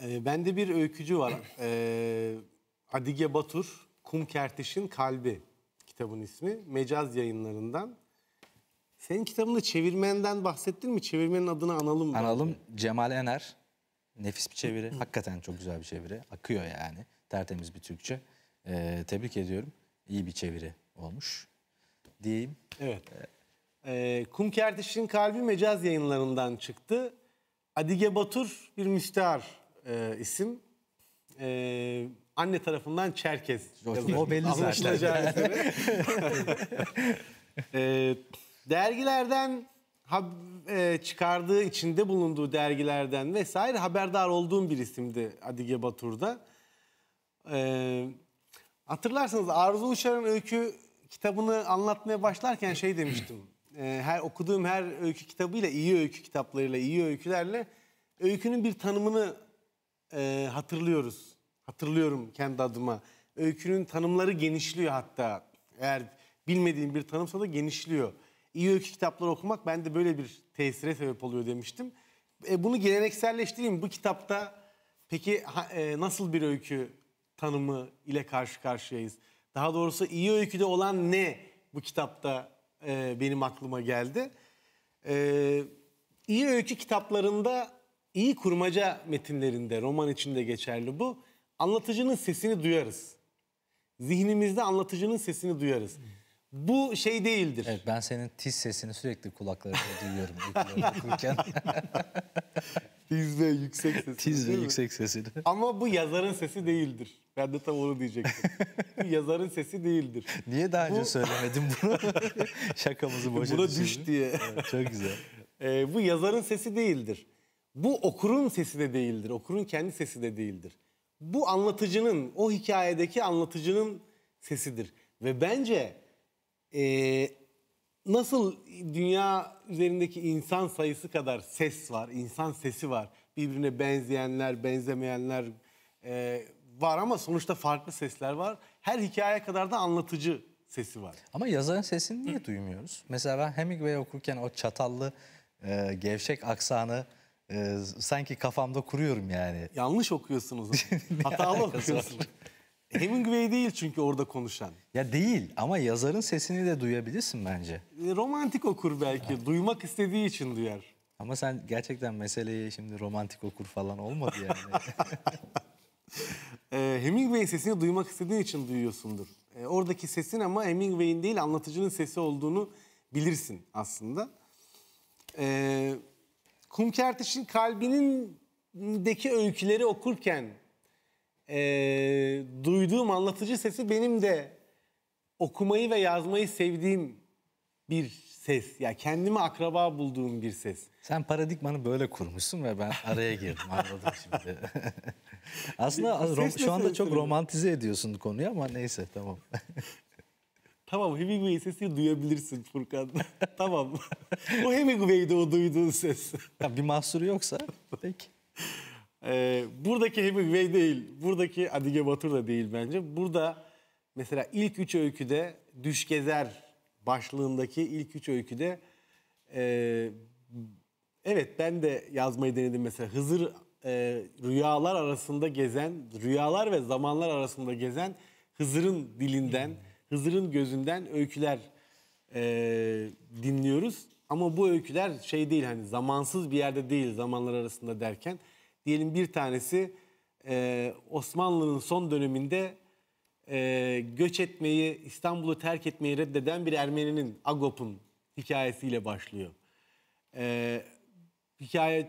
Ee, de bir öykücü var. Ee, Adige Batur, Kum Kertiş'in Kalbi kitabın ismi. Mecaz yayınlarından. Senin kitabını çevirmenden bahsettin mi? Çevirmenin adını analım mı? Analım. Cemal Ener. Nefis bir çeviri. Hakikaten çok güzel bir çeviri. Akıyor yani. Tertemiz bir Türkçe. Ee, tebrik ediyorum. İyi bir çeviri olmuş. Diyeyim. Evet. Ee, Kum Kertiş'in Kalbi Mecaz yayınlarından çıktı. Adige Batur bir müstehar e, isim e, anne tarafından Çerkez. O belli zaten. Anlaşılacağı E, dergilerden hab- e, çıkardığı içinde bulunduğu dergilerden vesaire haberdar olduğum bir isimdi Adige Batur'da. E, hatırlarsanız Arzu Uçar'ın öykü kitabını anlatmaya başlarken şey demiştim. E, her okuduğum her öykü kitabıyla iyi öykü kitaplarıyla iyi öykülerle öykünün bir tanımını e, hatırlıyoruz. Hatırlıyorum kendi adıma. Öykünün tanımları genişliyor hatta. Eğer bilmediğim bir tanımsa da genişliyor. İyi öykü kitapları okumak bende böyle bir tesire sebep oluyor demiştim. E, bunu gelenekselleştireyim. Bu kitapta peki ha, e, nasıl bir öykü tanımı ile karşı karşıyayız? Daha doğrusu iyi öyküde olan ne bu kitapta e, benim aklıma geldi. E, iyi öykü kitaplarında İyi kurmaca metinlerinde, roman içinde geçerli bu. Anlatıcının sesini duyarız. Zihnimizde anlatıcının sesini duyarız. Bu şey değildir. Evet ben senin tiz sesini sürekli kulaklarımda duyuyorum okurken. Tiz ve yüksek sesini. Tiz ve yüksek sesini. Ama bu yazarın sesi değildir. Ben de tam onu diyecektim. bu yazarın sesi değildir. Niye daha önce Bu- söylemedim bunu? Şakamızı boşa Buna düş diye. Evet, çok güzel. Ee, bu yazarın sesi değildir. Bu okurun sesi de değildir. Okurun kendi sesi de değildir. Bu anlatıcının, o hikayedeki anlatıcının sesidir. Ve bence e, nasıl dünya üzerindeki insan sayısı kadar ses var, insan sesi var. Birbirine benzeyenler, benzemeyenler e, var ama sonuçta farklı sesler var. Her hikaye kadar da anlatıcı sesi var. Ama yazarın sesini niye duymuyoruz? Mesela ben Hemingway okurken o çatallı e, gevşek aksanı e, sanki kafamda kuruyorum yani. Yanlış okuyorsunuz. Hatalı okuyorsunuz. Hemingway değil çünkü orada konuşan. Ya değil ama yazarın sesini de duyabilirsin bence. E, romantik okur belki. Ha. Duymak istediği için duyar. Ama sen gerçekten meseleyi şimdi romantik okur falan olmadı yani. e, Hemingway'in sesini duymak istediğin için duyuyorsundur. E, oradaki sesin ama Hemingway'in değil anlatıcının sesi olduğunu bilirsin aslında. Eee Kumkertiş'in kalbinindeki öyküleri okurken e, duyduğum anlatıcı sesi benim de okumayı ve yazmayı sevdiğim bir ses. Ya yani kendimi akraba bulduğum bir ses. Sen paradigmanı böyle kurmuşsun ve ben araya girdim anladım şimdi. Aslında şu anda çok romantize ediyorsun konuyu ama neyse tamam. Tamam Hemingway sesini duyabilirsin Furkan. tamam. o Hemingway'di o duyduğun ses. Ya bir mahsuru yoksa peki. Ee, buradaki Hemingway değil. Buradaki Adige Batur da değil bence. Burada mesela ilk üç öyküde Düşgezer başlığındaki ilk üç öyküde e, evet ben de yazmayı denedim mesela. Hızır e, rüyalar arasında gezen, rüyalar ve zamanlar arasında gezen Hızır'ın dilinden... Hmm Hızır'ın gözünden öyküler e, dinliyoruz. Ama bu öyküler şey değil hani zamansız bir yerde değil zamanlar arasında derken. Diyelim bir tanesi e, Osmanlı'nın son döneminde e, göç etmeyi, İstanbul'u terk etmeyi reddeden bir Ermeninin, Agop'un hikayesiyle başlıyor. E, hikaye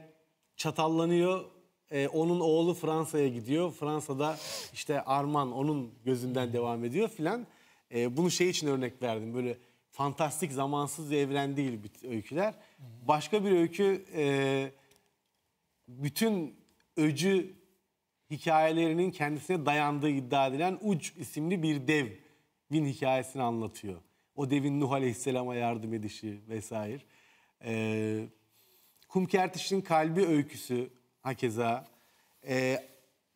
çatallanıyor. E, onun oğlu Fransa'ya gidiyor. Fransa'da işte Arman onun gözünden devam ediyor filan. E, bunu şey için örnek verdim. Böyle fantastik zamansız evren değil bir öyküler. Başka bir öykü e, bütün öcü hikayelerinin kendisine dayandığı iddia edilen Uç isimli bir devin hikayesini anlatıyor. O devin Nuh Aleyhisselam'a yardım edişi vesaire. E, Kum kalbi öyküsü hakeza. E,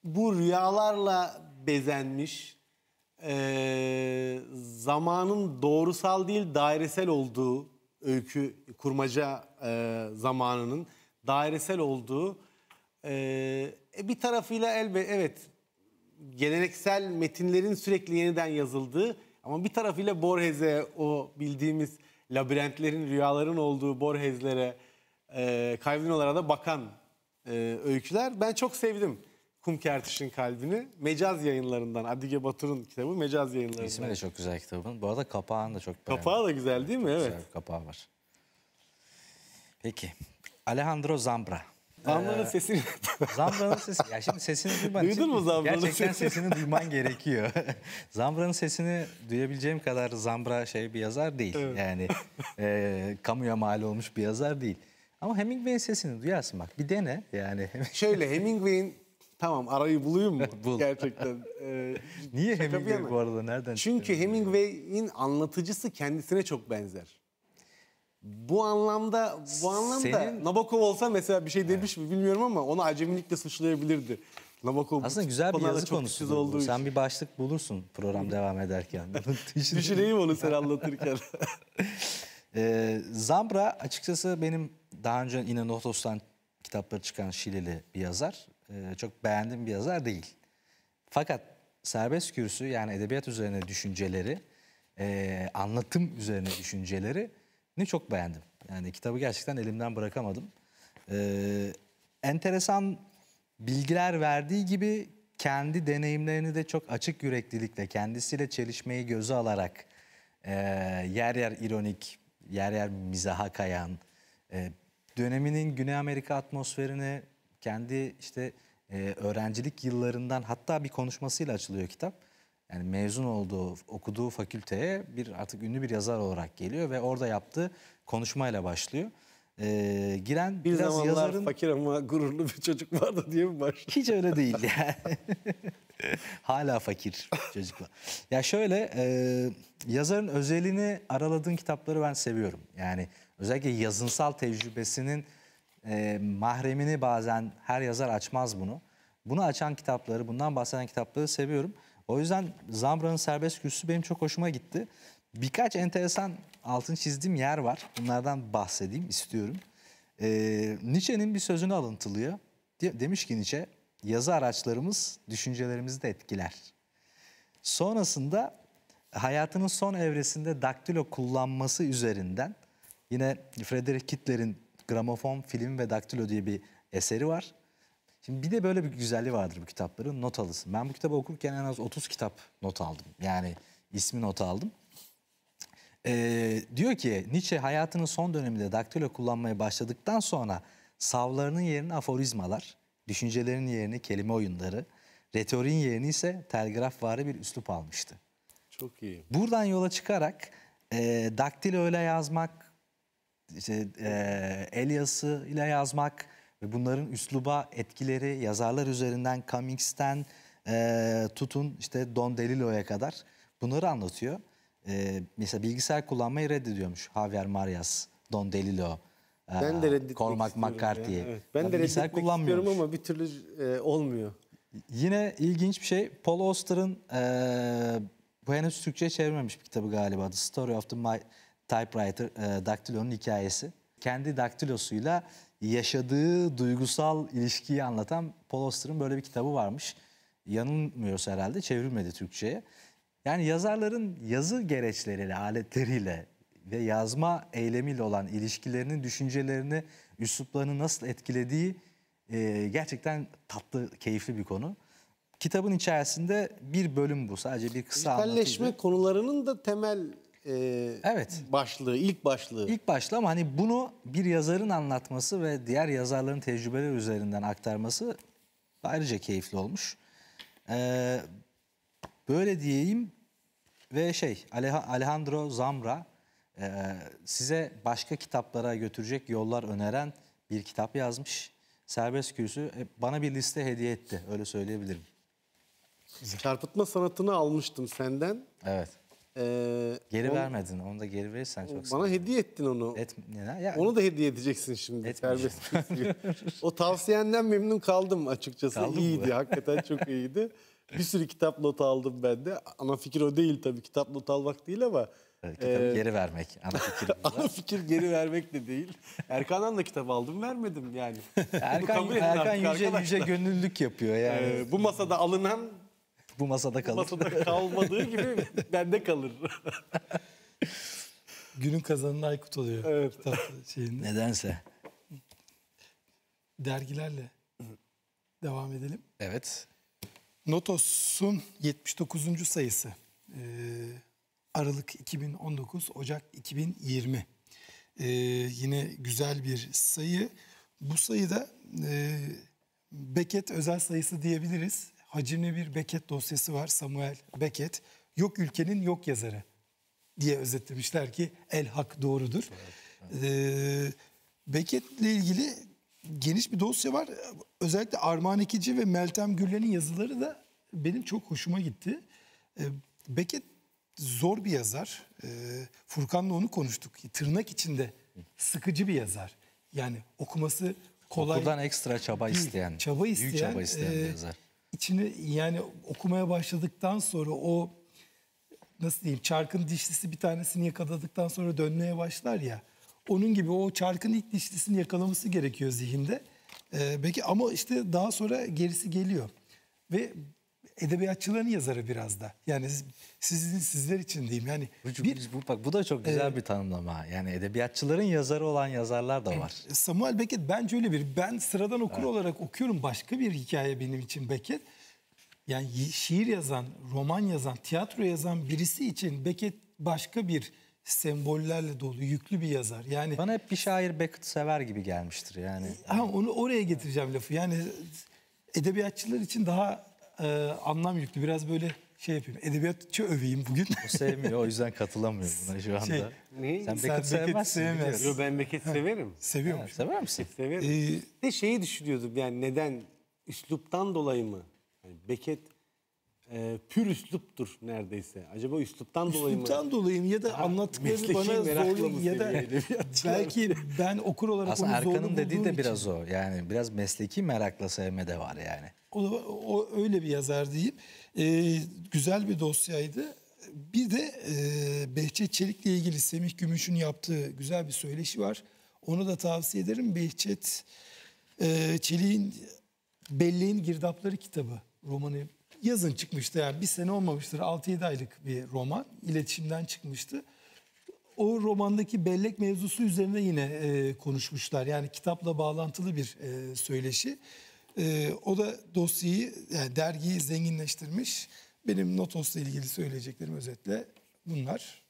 bu rüyalarla bezenmiş e, zamanın doğrusal değil dairesel olduğu öykü kurmaca e, zamanının dairesel olduğu e, e bir tarafıyla elbet evet geleneksel metinlerin sürekli yeniden yazıldığı ama bir tarafıyla Borges'e o bildiğimiz labirentlerin, rüyaların olduğu Borges'lere, e, Calvino'lara da bakan e, öyküler ben çok sevdim. Kum Kertiş'in kalbini mecaz yayınlarından Adige Batur'un kitabı mecaz yayınlarından. İsmi de çok güzel kitabın. Bu arada kapağını da çok beğendim. Kapağı da güzel değil mi? Çok evet. Güzel kapağı var. Peki. Alejandro Zambra. Zambra'nın ee, sesini... Zambra'nın sesi... Ya şimdi sesini duyman Duydun mu Zambra'nın sesini? Gerçekten sesini duyman gerekiyor. Zambra'nın sesini duyabileceğim kadar Zambra şey bir yazar değil. Evet. Yani e, kamuya mal olmuş bir yazar değil. Ama Hemingway'in sesini duyarsın bak bir dene yani. Şöyle Hemingway'in Tamam arayı bulayım mı? Bul. Gerçekten. E, Niye Hemingway bu arada nereden Çünkü Hemingway'in anlatıcısı kendisine çok benzer. Bu anlamda bu anlamda Senin... Nabokov olsa mesela bir şey demiş evet. mi bilmiyorum ama onu acemilikle suçlayabilirdi. Nabokov Aslında güzel bir yazı konusu. Olduğu Sen bir başlık bulursun program devam ederken. Düşüneyim onu sen anlatırken. e, Zambra açıkçası benim daha önce yine Notos'tan kitapları çıkan Şileli bir yazar. Ee, çok beğendiğim bir yazar değil. Fakat serbest kürsü yani edebiyat üzerine düşünceleri, e, anlatım üzerine düşünceleri ne çok beğendim. Yani kitabı gerçekten elimden bırakamadım. E, enteresan bilgiler verdiği gibi kendi deneyimlerini de çok açık yüreklilikle, kendisiyle çelişmeyi göze alarak e, yer yer ironik, yer yer mizaha kayan, e, döneminin Güney Amerika atmosferini kendi işte e, öğrencilik yıllarından hatta bir konuşmasıyla açılıyor kitap. Yani mezun olduğu, okuduğu fakülteye bir artık ünlü bir yazar olarak geliyor ve orada yaptığı konuşmayla başlıyor. Ee, giren bir biraz zamanlar yazarın... fakir ama gururlu bir çocuk vardı diye mi başlıyor? Hiç öyle değil yani. Hala fakir çocuklar. Ya şöyle e, yazarın özelini araladığın kitapları ben seviyorum. Yani özellikle yazınsal tecrübesinin e, mahremini bazen her yazar açmaz bunu. Bunu açan kitapları, bundan bahseden kitapları seviyorum. O yüzden Zambra'nın serbest kürsüsü benim çok hoşuma gitti. Birkaç enteresan altın çizdiğim yer var. Bunlardan bahsedeyim istiyorum. E, Nietzsche'nin bir sözünü alıntılıyor. De, demiş ki Nietzsche, yazı araçlarımız düşüncelerimizi de etkiler. Sonrasında hayatının son evresinde daktilo kullanması üzerinden yine Frederick Kittler'in Gramofon, Film ve Daktilo diye bir eseri var. Şimdi bir de böyle bir güzelliği vardır bu kitapların not alısı. Ben bu kitabı okurken en az 30 kitap not aldım. Yani ismi not aldım. Ee, diyor ki Nietzsche hayatının son döneminde daktilo kullanmaya başladıktan sonra savlarının yerini aforizmalar, düşüncelerinin yerini kelime oyunları, retoriğin yerini ise telgrafvari bir üslup almıştı. Çok iyi. Buradan yola çıkarak e, daktilo öyle yazmak, işte e, el yazısıyla yazmak ve bunların üsluba etkileri yazarlar üzerinden Cummings'ten e, tutun işte Don DeLillo'ya kadar bunları anlatıyor. E, mesela bilgisayar kullanmayı reddediyormuş Javier Marias, Don DeLillo. E, ben de reddetmek Cormac McCarthy'yi. Evet. Ben de bilgisayar reddetmek istiyorum ama bir türlü e, olmuyor. Yine ilginç bir şey Paul Auster'ın e, bu henüz Türkçe çevirmemiş bir kitabı galiba. The Story of the My typewriter e, daktilonun hikayesi. Kendi daktilosuyla yaşadığı duygusal ilişkiyi anlatan Paul Auster'ın böyle bir kitabı varmış. Yanılmıyorsa herhalde çevrilmedi Türkçe'ye. Yani yazarların yazı gereçleriyle, aletleriyle ve yazma eylemiyle olan ilişkilerinin düşüncelerini, üsluplarını nasıl etkilediği e, gerçekten tatlı, keyifli bir konu. Kitabın içerisinde bir bölüm bu. Sadece bir kısa anlatı. konularının da temel e, evet. başlığı, ilk başlığı. İlk başlığı ama hani bunu bir yazarın anlatması ve diğer yazarların tecrübeleri üzerinden aktarması ayrıca keyifli olmuş. Ee, böyle diyeyim ve şey Alejandro Zamra e, size başka kitaplara götürecek yollar öneren bir kitap yazmış. Serbest Kürsü e, bana bir liste hediye etti öyle söyleyebilirim. Çarpıtma sanatını almıştım senden. Evet. Ee, Geri on, vermedin. Onu da geri verirsen çok Bana sevdim. hediye ettin onu. Et, neden? onu da hediye edeceksin şimdi. Serbest o tavsiyenden memnun kaldım açıkçası. Kaldım iyiydi. Mı? Hakikaten çok iyiydi. Bir sürü kitap notu aldım ben de. Ana fikir o değil tabii. Kitap notu almak değil ama. kitabı e, geri vermek. Ana fikir, ana fikir geri vermek de değil. Erkan'dan da kitap aldım vermedim yani. Erkan, Erkan yüce, arkadaşlar. yüce gönüllülük yapıyor yani. Ee, bu masada alınan bu masada kalır. Masada kalmadığı gibi bende kalır. Günün kazanını Aykut oluyor. Evet. Nedense. Dergilerle devam edelim. Evet. Notos'un 79. sayısı. Ee, Aralık 2019, Ocak 2020. Ee, yine güzel bir sayı. Bu sayıda e, Beket özel sayısı diyebiliriz hacimli bir Beket dosyası var Samuel Beket Yok ülkenin yok yazarı diye özetlemişler ki el hak doğrudur. Evet, evet. Ee, Beckett'le ilgili geniş bir dosya var. Özellikle Armağan Ekici ve Meltem Güller'in yazıları da benim çok hoşuma gitti. Ee, Beckett zor bir yazar. Ee, Furkan'la onu konuştuk. Tırnak içinde sıkıcı bir yazar. Yani okuması kolay. Okuldan ekstra çaba isteyen. Çaba isteyen. Büyük çaba isteyen e, bir ee, yazar içini yani okumaya başladıktan sonra o nasıl diyeyim çarkın dişlisi bir tanesini yakaladıktan sonra dönmeye başlar ya. Onun gibi o çarkın ilk dişlisini yakalaması gerekiyor zihinde. Ee, belki ama işte daha sonra gerisi geliyor. Ve edebiyatçıların yazarı biraz da. Yani sizin sizler için diyeyim. Yani bu, bir, bu, bak, bu da çok güzel e, bir tanımlama. Yani edebiyatçıların yazarı olan yazarlar da e, var. E, Samuel Beckett bence öyle bir. Ben sıradan okur evet. olarak okuyorum. Başka bir hikaye benim için Beckett. Yani şiir yazan, roman yazan, tiyatro yazan birisi için Beckett başka bir sembollerle dolu yüklü bir yazar. Yani bana hep bir şair Beckett sever gibi gelmiştir yani. E, ha onu oraya getireceğim lafı. Yani edebiyatçılar için daha e, anlam yüklü. Biraz böyle şey yapayım. Edebiyatçı öveyim bugün. O sevmiyor o yüzden katılamıyor buna şu anda. Şey, Sen Beckett sevmezsin. Sevmez. Yo, ben Beckett severim. Seviyor musun? Sever misin? Severim. Ee, de şeyi düşünüyordum yani neden? Üsluptan dolayı mı? Yani Beckett e, pür üsluptur neredeyse. Acaba üsluptan dolayı mı? Üsluptan mı? ya da Aha, anlattıkları bana zorlu ya da belki ben okur olarak Aslında onu Erkan'ın dediği de için. biraz o. Yani biraz mesleki merakla sevme de var yani. O, o öyle bir yazar diyeyim. Ee, güzel bir dosyaydı. Bir de e, Behçet Çelik'le ilgili Semih Gümüş'ün yaptığı güzel bir söyleşi var. Onu da tavsiye ederim. Behçet e, Çelik'in Belleğin Girdapları kitabı romanı yazın çıkmıştı. Yani bir sene olmamıştır. 6-7 aylık bir roman. iletişimden çıkmıştı. O romandaki bellek mevzusu üzerine yine e, konuşmuşlar. Yani kitapla bağlantılı bir e, söyleşi. E, o da dosyayı, yani dergiyi zenginleştirmiş. Benim Notos'la ilgili söyleyeceklerim özetle bunlar.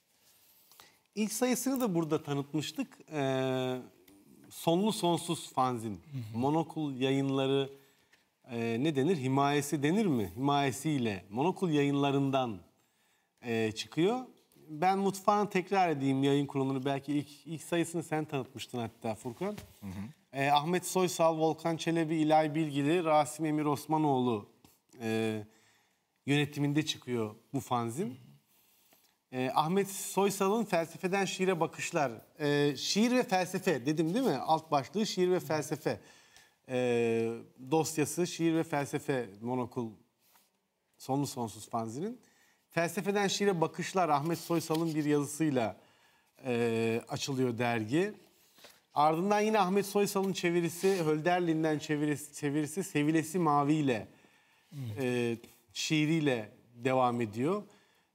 İlk sayısını da burada tanıtmıştık. Ee, Sonlu Sonsuz Fanzin, Monokul Yayınları e, ne denir himayesi denir mi? Himayesiyle monokul yayınlarından e, çıkıyor. Ben mutfağın tekrar edeyim yayın kurulunu. Belki ilk, ilk sayısını sen tanıtmıştın hatta Furkan. Hı hı. E, ee, Ahmet Soysal, Volkan Çelebi, İlay Bilgili, Rasim Emir Osmanoğlu e, yönetiminde çıkıyor bu fanzin. Hı hı. E, ee, Ahmet Soysal'ın Felsefeden Şiire Bakışlar. E, şiir ve felsefe dedim değil mi? Alt başlığı şiir ve felsefe. Hı e, dosyası şiir ve felsefe monokul sonlu sonsuz fanzinin. Felsefeden şiire bakışlar Ahmet Soysal'ın bir yazısıyla e, açılıyor dergi. Ardından yine Ahmet Soysal'ın çevirisi, Hölderlin'den çevirisi, çevirisi Sevilesi Mavi ile e, şiiriyle devam ediyor.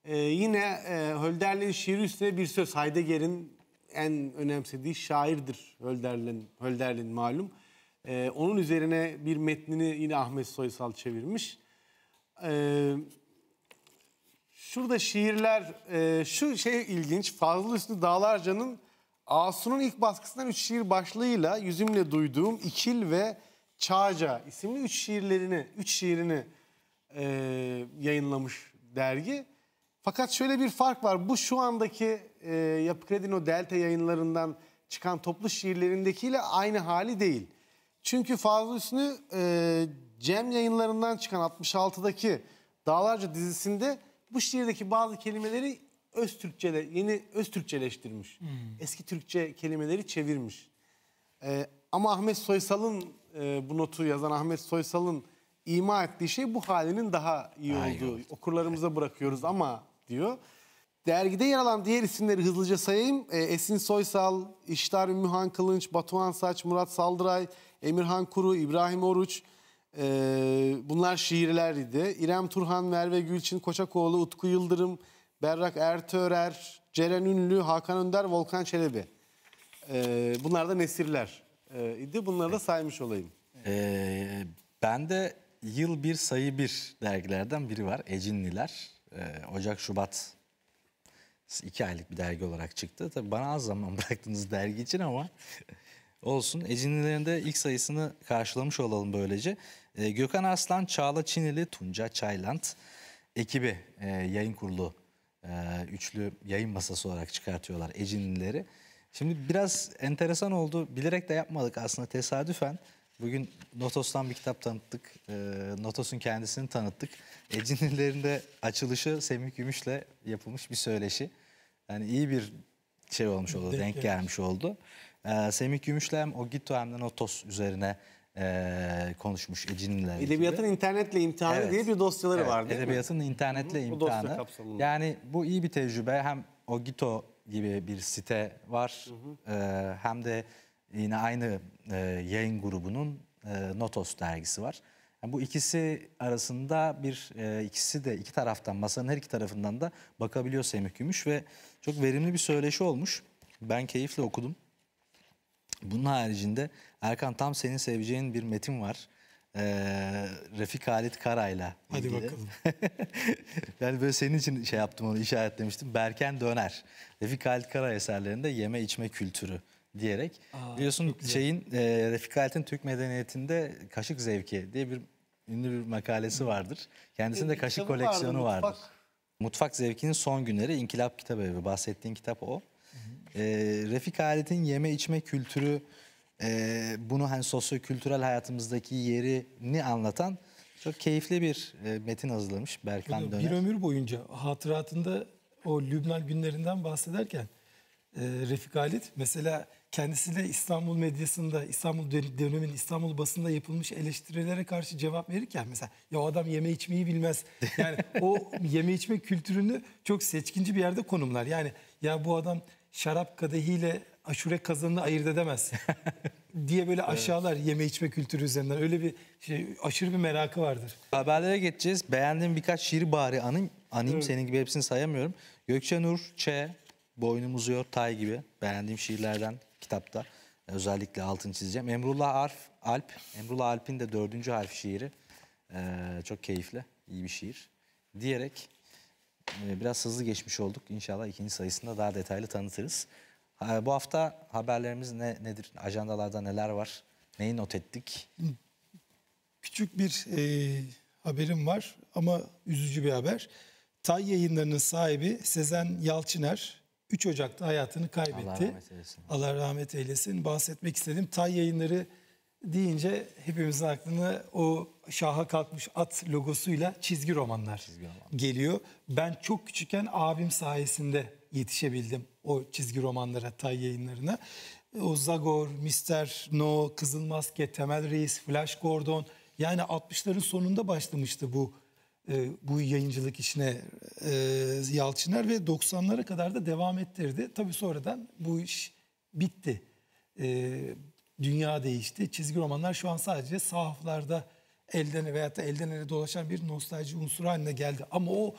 E, yine e, Hölderlin şiiri üstüne bir söz Heidegger'in en önemsediği şairdir Hölderlin, Hölderlin malum. Ee, onun üzerine bir metnini yine Ahmet Soysal çevirmiş. Ee, şurada şiirler, e, şu şey ilginç. Fazıl üstü Dağlarca'nın Asun'un ilk baskısından üç şiir başlığıyla yüzümle duyduğum İkil ve Çağca isimli üç şiirlerini, üç şiirini e, yayınlamış dergi. Fakat şöyle bir fark var. Bu şu andaki e, Yapı Kredi'nin o Delta yayınlarından çıkan toplu şiirlerindekiyle aynı hali değil. Çünkü Fazıl Hüsnü e, Cem yayınlarından çıkan 66'daki Dağlarca dizisinde bu şiirdeki bazı kelimeleri öz Türkçele, yeni öz Türkçeleştirmiş. Hmm. Eski Türkçe kelimeleri çevirmiş. E, ama Ahmet Soysal'ın e, bu notu yazan Ahmet Soysal'ın ima ettiği şey bu halinin daha iyi olduğu. Oldu. Okurlarımıza bırakıyoruz ama diyor. Dergide yer alan diğer isimleri hızlıca sayayım. E, Esin Soysal, İştar Ümmühan Kılınç, Batuhan Saç, Murat Saldıray, Emirhan Kuru, İbrahim Oruç e, bunlar şiirler idi. İrem Turhan, Merve Gülçin, Koçakoğlu, Utku Yıldırım, Berrak Ertörer, Ceren Ünlü, Hakan Önder, Volkan Çelebi. E, bunlar da nesirler e, idi. Bunları da saymış olayım. Ee, ben de Yıl Bir Sayı Bir dergilerden biri var. Ecinliler. Ee, Ocak, Şubat iki aylık bir dergi olarak çıktı. Tabii bana az zaman bıraktınız dergi için ama Olsun. Ecinilerin de ilk sayısını karşılamış olalım böylece. E, Gökhan Aslan, Çağla Çinili, Tunca Çayland ekibi e, yayın kurulu e, üçlü yayın masası olarak çıkartıyorlar Ecinlileri. Şimdi biraz enteresan oldu. Bilerek de yapmadık aslında tesadüfen. Bugün Notos'tan bir kitap tanıttık. E, Notos'un kendisini tanıttık. Ecinlilerin de açılışı Semih Gümüş'le yapılmış bir söyleşi. Yani iyi bir şey olmuş oldu, denk, denk gelmiş oldu. E, Semih Gümüşlem o Gitto hem de Notos üzerine e, konuşmuş Ecin'le. Edebiyatın gibi. internetle imtihanı evet. diye bir dosyaları evet, var değil edebiyatın mi? internetle Hı, imtihanı. Yani bu iyi bir tecrübe. Hem o Gitto gibi bir site var hı hı. E, hem de yine aynı e, yayın grubunun e, Notos dergisi var. Yani bu ikisi arasında bir e, ikisi de iki taraftan masanın her iki tarafından da bakabiliyor Semih Gümüş ve çok verimli bir söyleşi olmuş. Ben keyifle okudum. Bunun haricinde Erkan tam senin seveceğin bir metin var. Ee, Refik Halit Kara'yla Hadi bakalım. yani böyle senin için şey yaptım onu işaretlemiştim. Berken Döner. Refik Halit Karay eserlerinde yeme içme kültürü diyerek. Aa, Biliyorsun şeyin e, Refik Halit'in Türk medeniyetinde kaşık zevki diye bir ünlü bir makalesi vardır. Kendisinde e, kaşık koleksiyonu vardır. Mutfak. mutfak zevkinin son günleri İnkılap Kitabı Evi. Bahsettiğin kitap o. E, Refik Halit'in yeme içme kültürü e, bunu hani sosyo-kültürel hayatımızdaki yerini anlatan çok keyifli bir e, metin hazırlamış Berkan bir Döner. Bir ömür boyunca hatıratında o Lübnan günlerinden bahsederken e, Refik Halit mesela kendisiyle İstanbul medyasında, İstanbul dönemin İstanbul basında yapılmış eleştirilere karşı cevap verirken mesela ya adam yeme içmeyi bilmez. Yani o yeme içme kültürünü çok seçkinci bir yerde konumlar. Yani ya bu adam şarap kadehiyle aşure kazanını ayırt edemez diye böyle aşağılar evet. yeme içme kültürü üzerinden. Öyle bir şey, aşırı bir merakı vardır. Haberlere geçeceğiz. Beğendiğim birkaç şiir bari anayım. Anayım evet. senin gibi hepsini sayamıyorum. Gökçe Nur, Ç, Boynum Uzuyor, Tay gibi beğendiğim şiirlerden kitapta. Özellikle altını çizeceğim. Emrullah Arf, Alp. Emrullah Alp'in de dördüncü harf şiiri. Ee, çok keyifli, iyi bir şiir. Diyerek ee, biraz hızlı geçmiş olduk. İnşallah ikinci sayısında daha detaylı tanıtırız. Bu hafta haberlerimiz ne nedir? Ajandalarda neler var? Neyi not ettik? Küçük bir e, haberim var ama üzücü bir haber. Tay yayınlarının sahibi Sezen Yalçıner 3 Ocak'ta hayatını kaybetti. Allah rahmet eylesin. Allah rahmet eylesin. Bahsetmek istedim. Tay yayınları deyince hepimizin aklına o şaha kalkmış at logosuyla çizgi romanlar çizgi roman. geliyor. Ben çok küçükken abim sayesinde yetişebildim o çizgi romanlara, tay yayınlarına. O Zagor, Mister No, Kızıl Maske, Temel Reis, Flash Gordon yani 60'ların sonunda başlamıştı bu e, bu yayıncılık işine e, Yalçıner ve 90'lara kadar da devam ettirdi. Tabii sonradan bu iş bitti. E, dünya değişti. Çizgi romanlar şu an sadece sahaflarda elden veya da elden ele dolaşan bir nostalji unsuru haline geldi. Ama o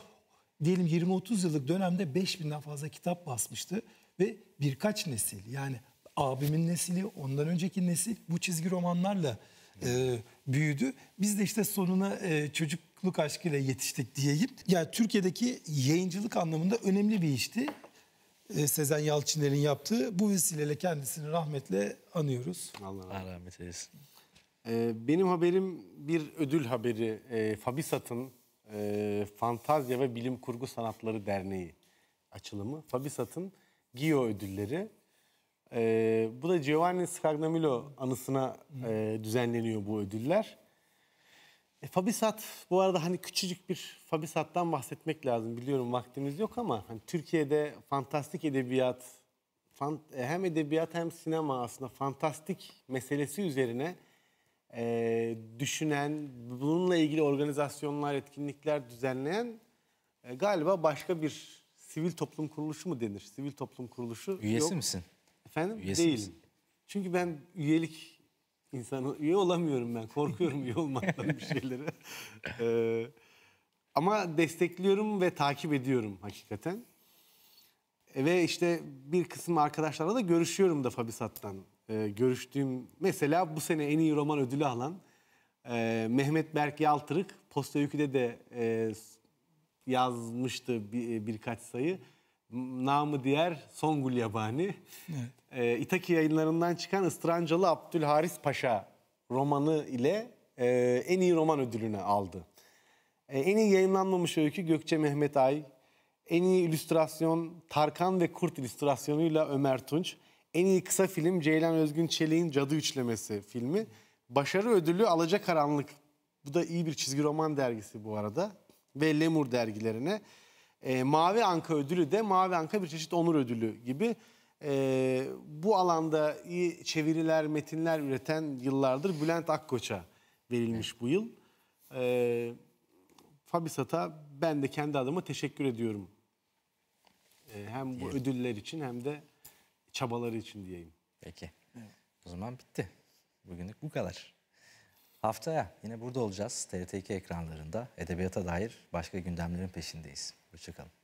diyelim 20-30 yıllık dönemde 5000'den fazla kitap basmıştı ve birkaç nesil yani abimin nesili, ondan önceki nesil bu çizgi romanlarla e, büyüdü. Biz de işte sonuna e, çocukluk aşkıyla yetiştik diyeyim. Yani Türkiye'deki yayıncılık anlamında önemli bir işti. E, Sezen Yalçıner'in yaptığı. Bu vesileyle kendisini rahmetle anıyoruz. Allah, Allah rahmet eylesin. Ee, benim haberim bir ödül haberi. E, Fabisat'ın e, Fantazya ve Bilim Kurgu Sanatları Derneği açılımı. Fabisat'ın GIO ödülleri. E, bu da Giovanni Scarnamilo anısına e, düzenleniyor bu ödüller. E, Fabisat bu arada hani küçücük bir Fabisat'tan bahsetmek lazım. Biliyorum vaktimiz yok ama hani Türkiye'de fantastik edebiyat fan, e, hem edebiyat hem sinema aslında fantastik meselesi üzerine e, düşünen, bununla ilgili organizasyonlar, etkinlikler düzenleyen e, galiba başka bir sivil toplum kuruluşu mu denir? Sivil toplum kuruluşu Üyesi yok. misin? Efendim? Üyesi değil. Misin? Çünkü ben üyelik İnsan iyi olamıyorum ben. Korkuyorum iyi olmaktan bir şeylere. Ee, ama destekliyorum ve takip ediyorum hakikaten. E, ve işte bir kısım arkadaşlarla da görüşüyorum da Fabisat'tan. Ee, görüştüğüm mesela bu sene en iyi roman ödülü alan e, Mehmet Berk Yaltırık Posta Yükü'de de e, yazmıştı bir, e, birkaç sayı namı diğer Songül Yabani. Evet. E, İtaki yayınlarından çıkan Istrancalı Abdülharis Paşa romanı ile e, en iyi roman ödülünü aldı. E, en iyi yayınlanmamış öykü Gökçe Mehmet Ay. En iyi illüstrasyon Tarkan ve Kurt illüstrasyonuyla Ömer Tunç. En iyi kısa film Ceylan Özgün Çelik'in Cadı Üçlemesi filmi. Başarı ödülü Alacakaranlık. Bu da iyi bir çizgi roman dergisi bu arada. Ve Lemur dergilerine. E, Mavi Anka ödülü de Mavi Anka bir çeşit onur ödülü gibi. E, bu alanda iyi çeviriler, metinler üreten yıllardır Bülent Akkoç'a verilmiş bu yıl. E, Fabisat'a ben de kendi adıma teşekkür ediyorum. E, hem bu evet. ödüller için hem de çabaları için diyeyim. Peki. O zaman bitti. Bugünlük bu kadar. Haftaya yine burada olacağız. TRT2 ekranlarında edebiyata dair başka gündemlerin peşindeyiz. Hoşçakalın.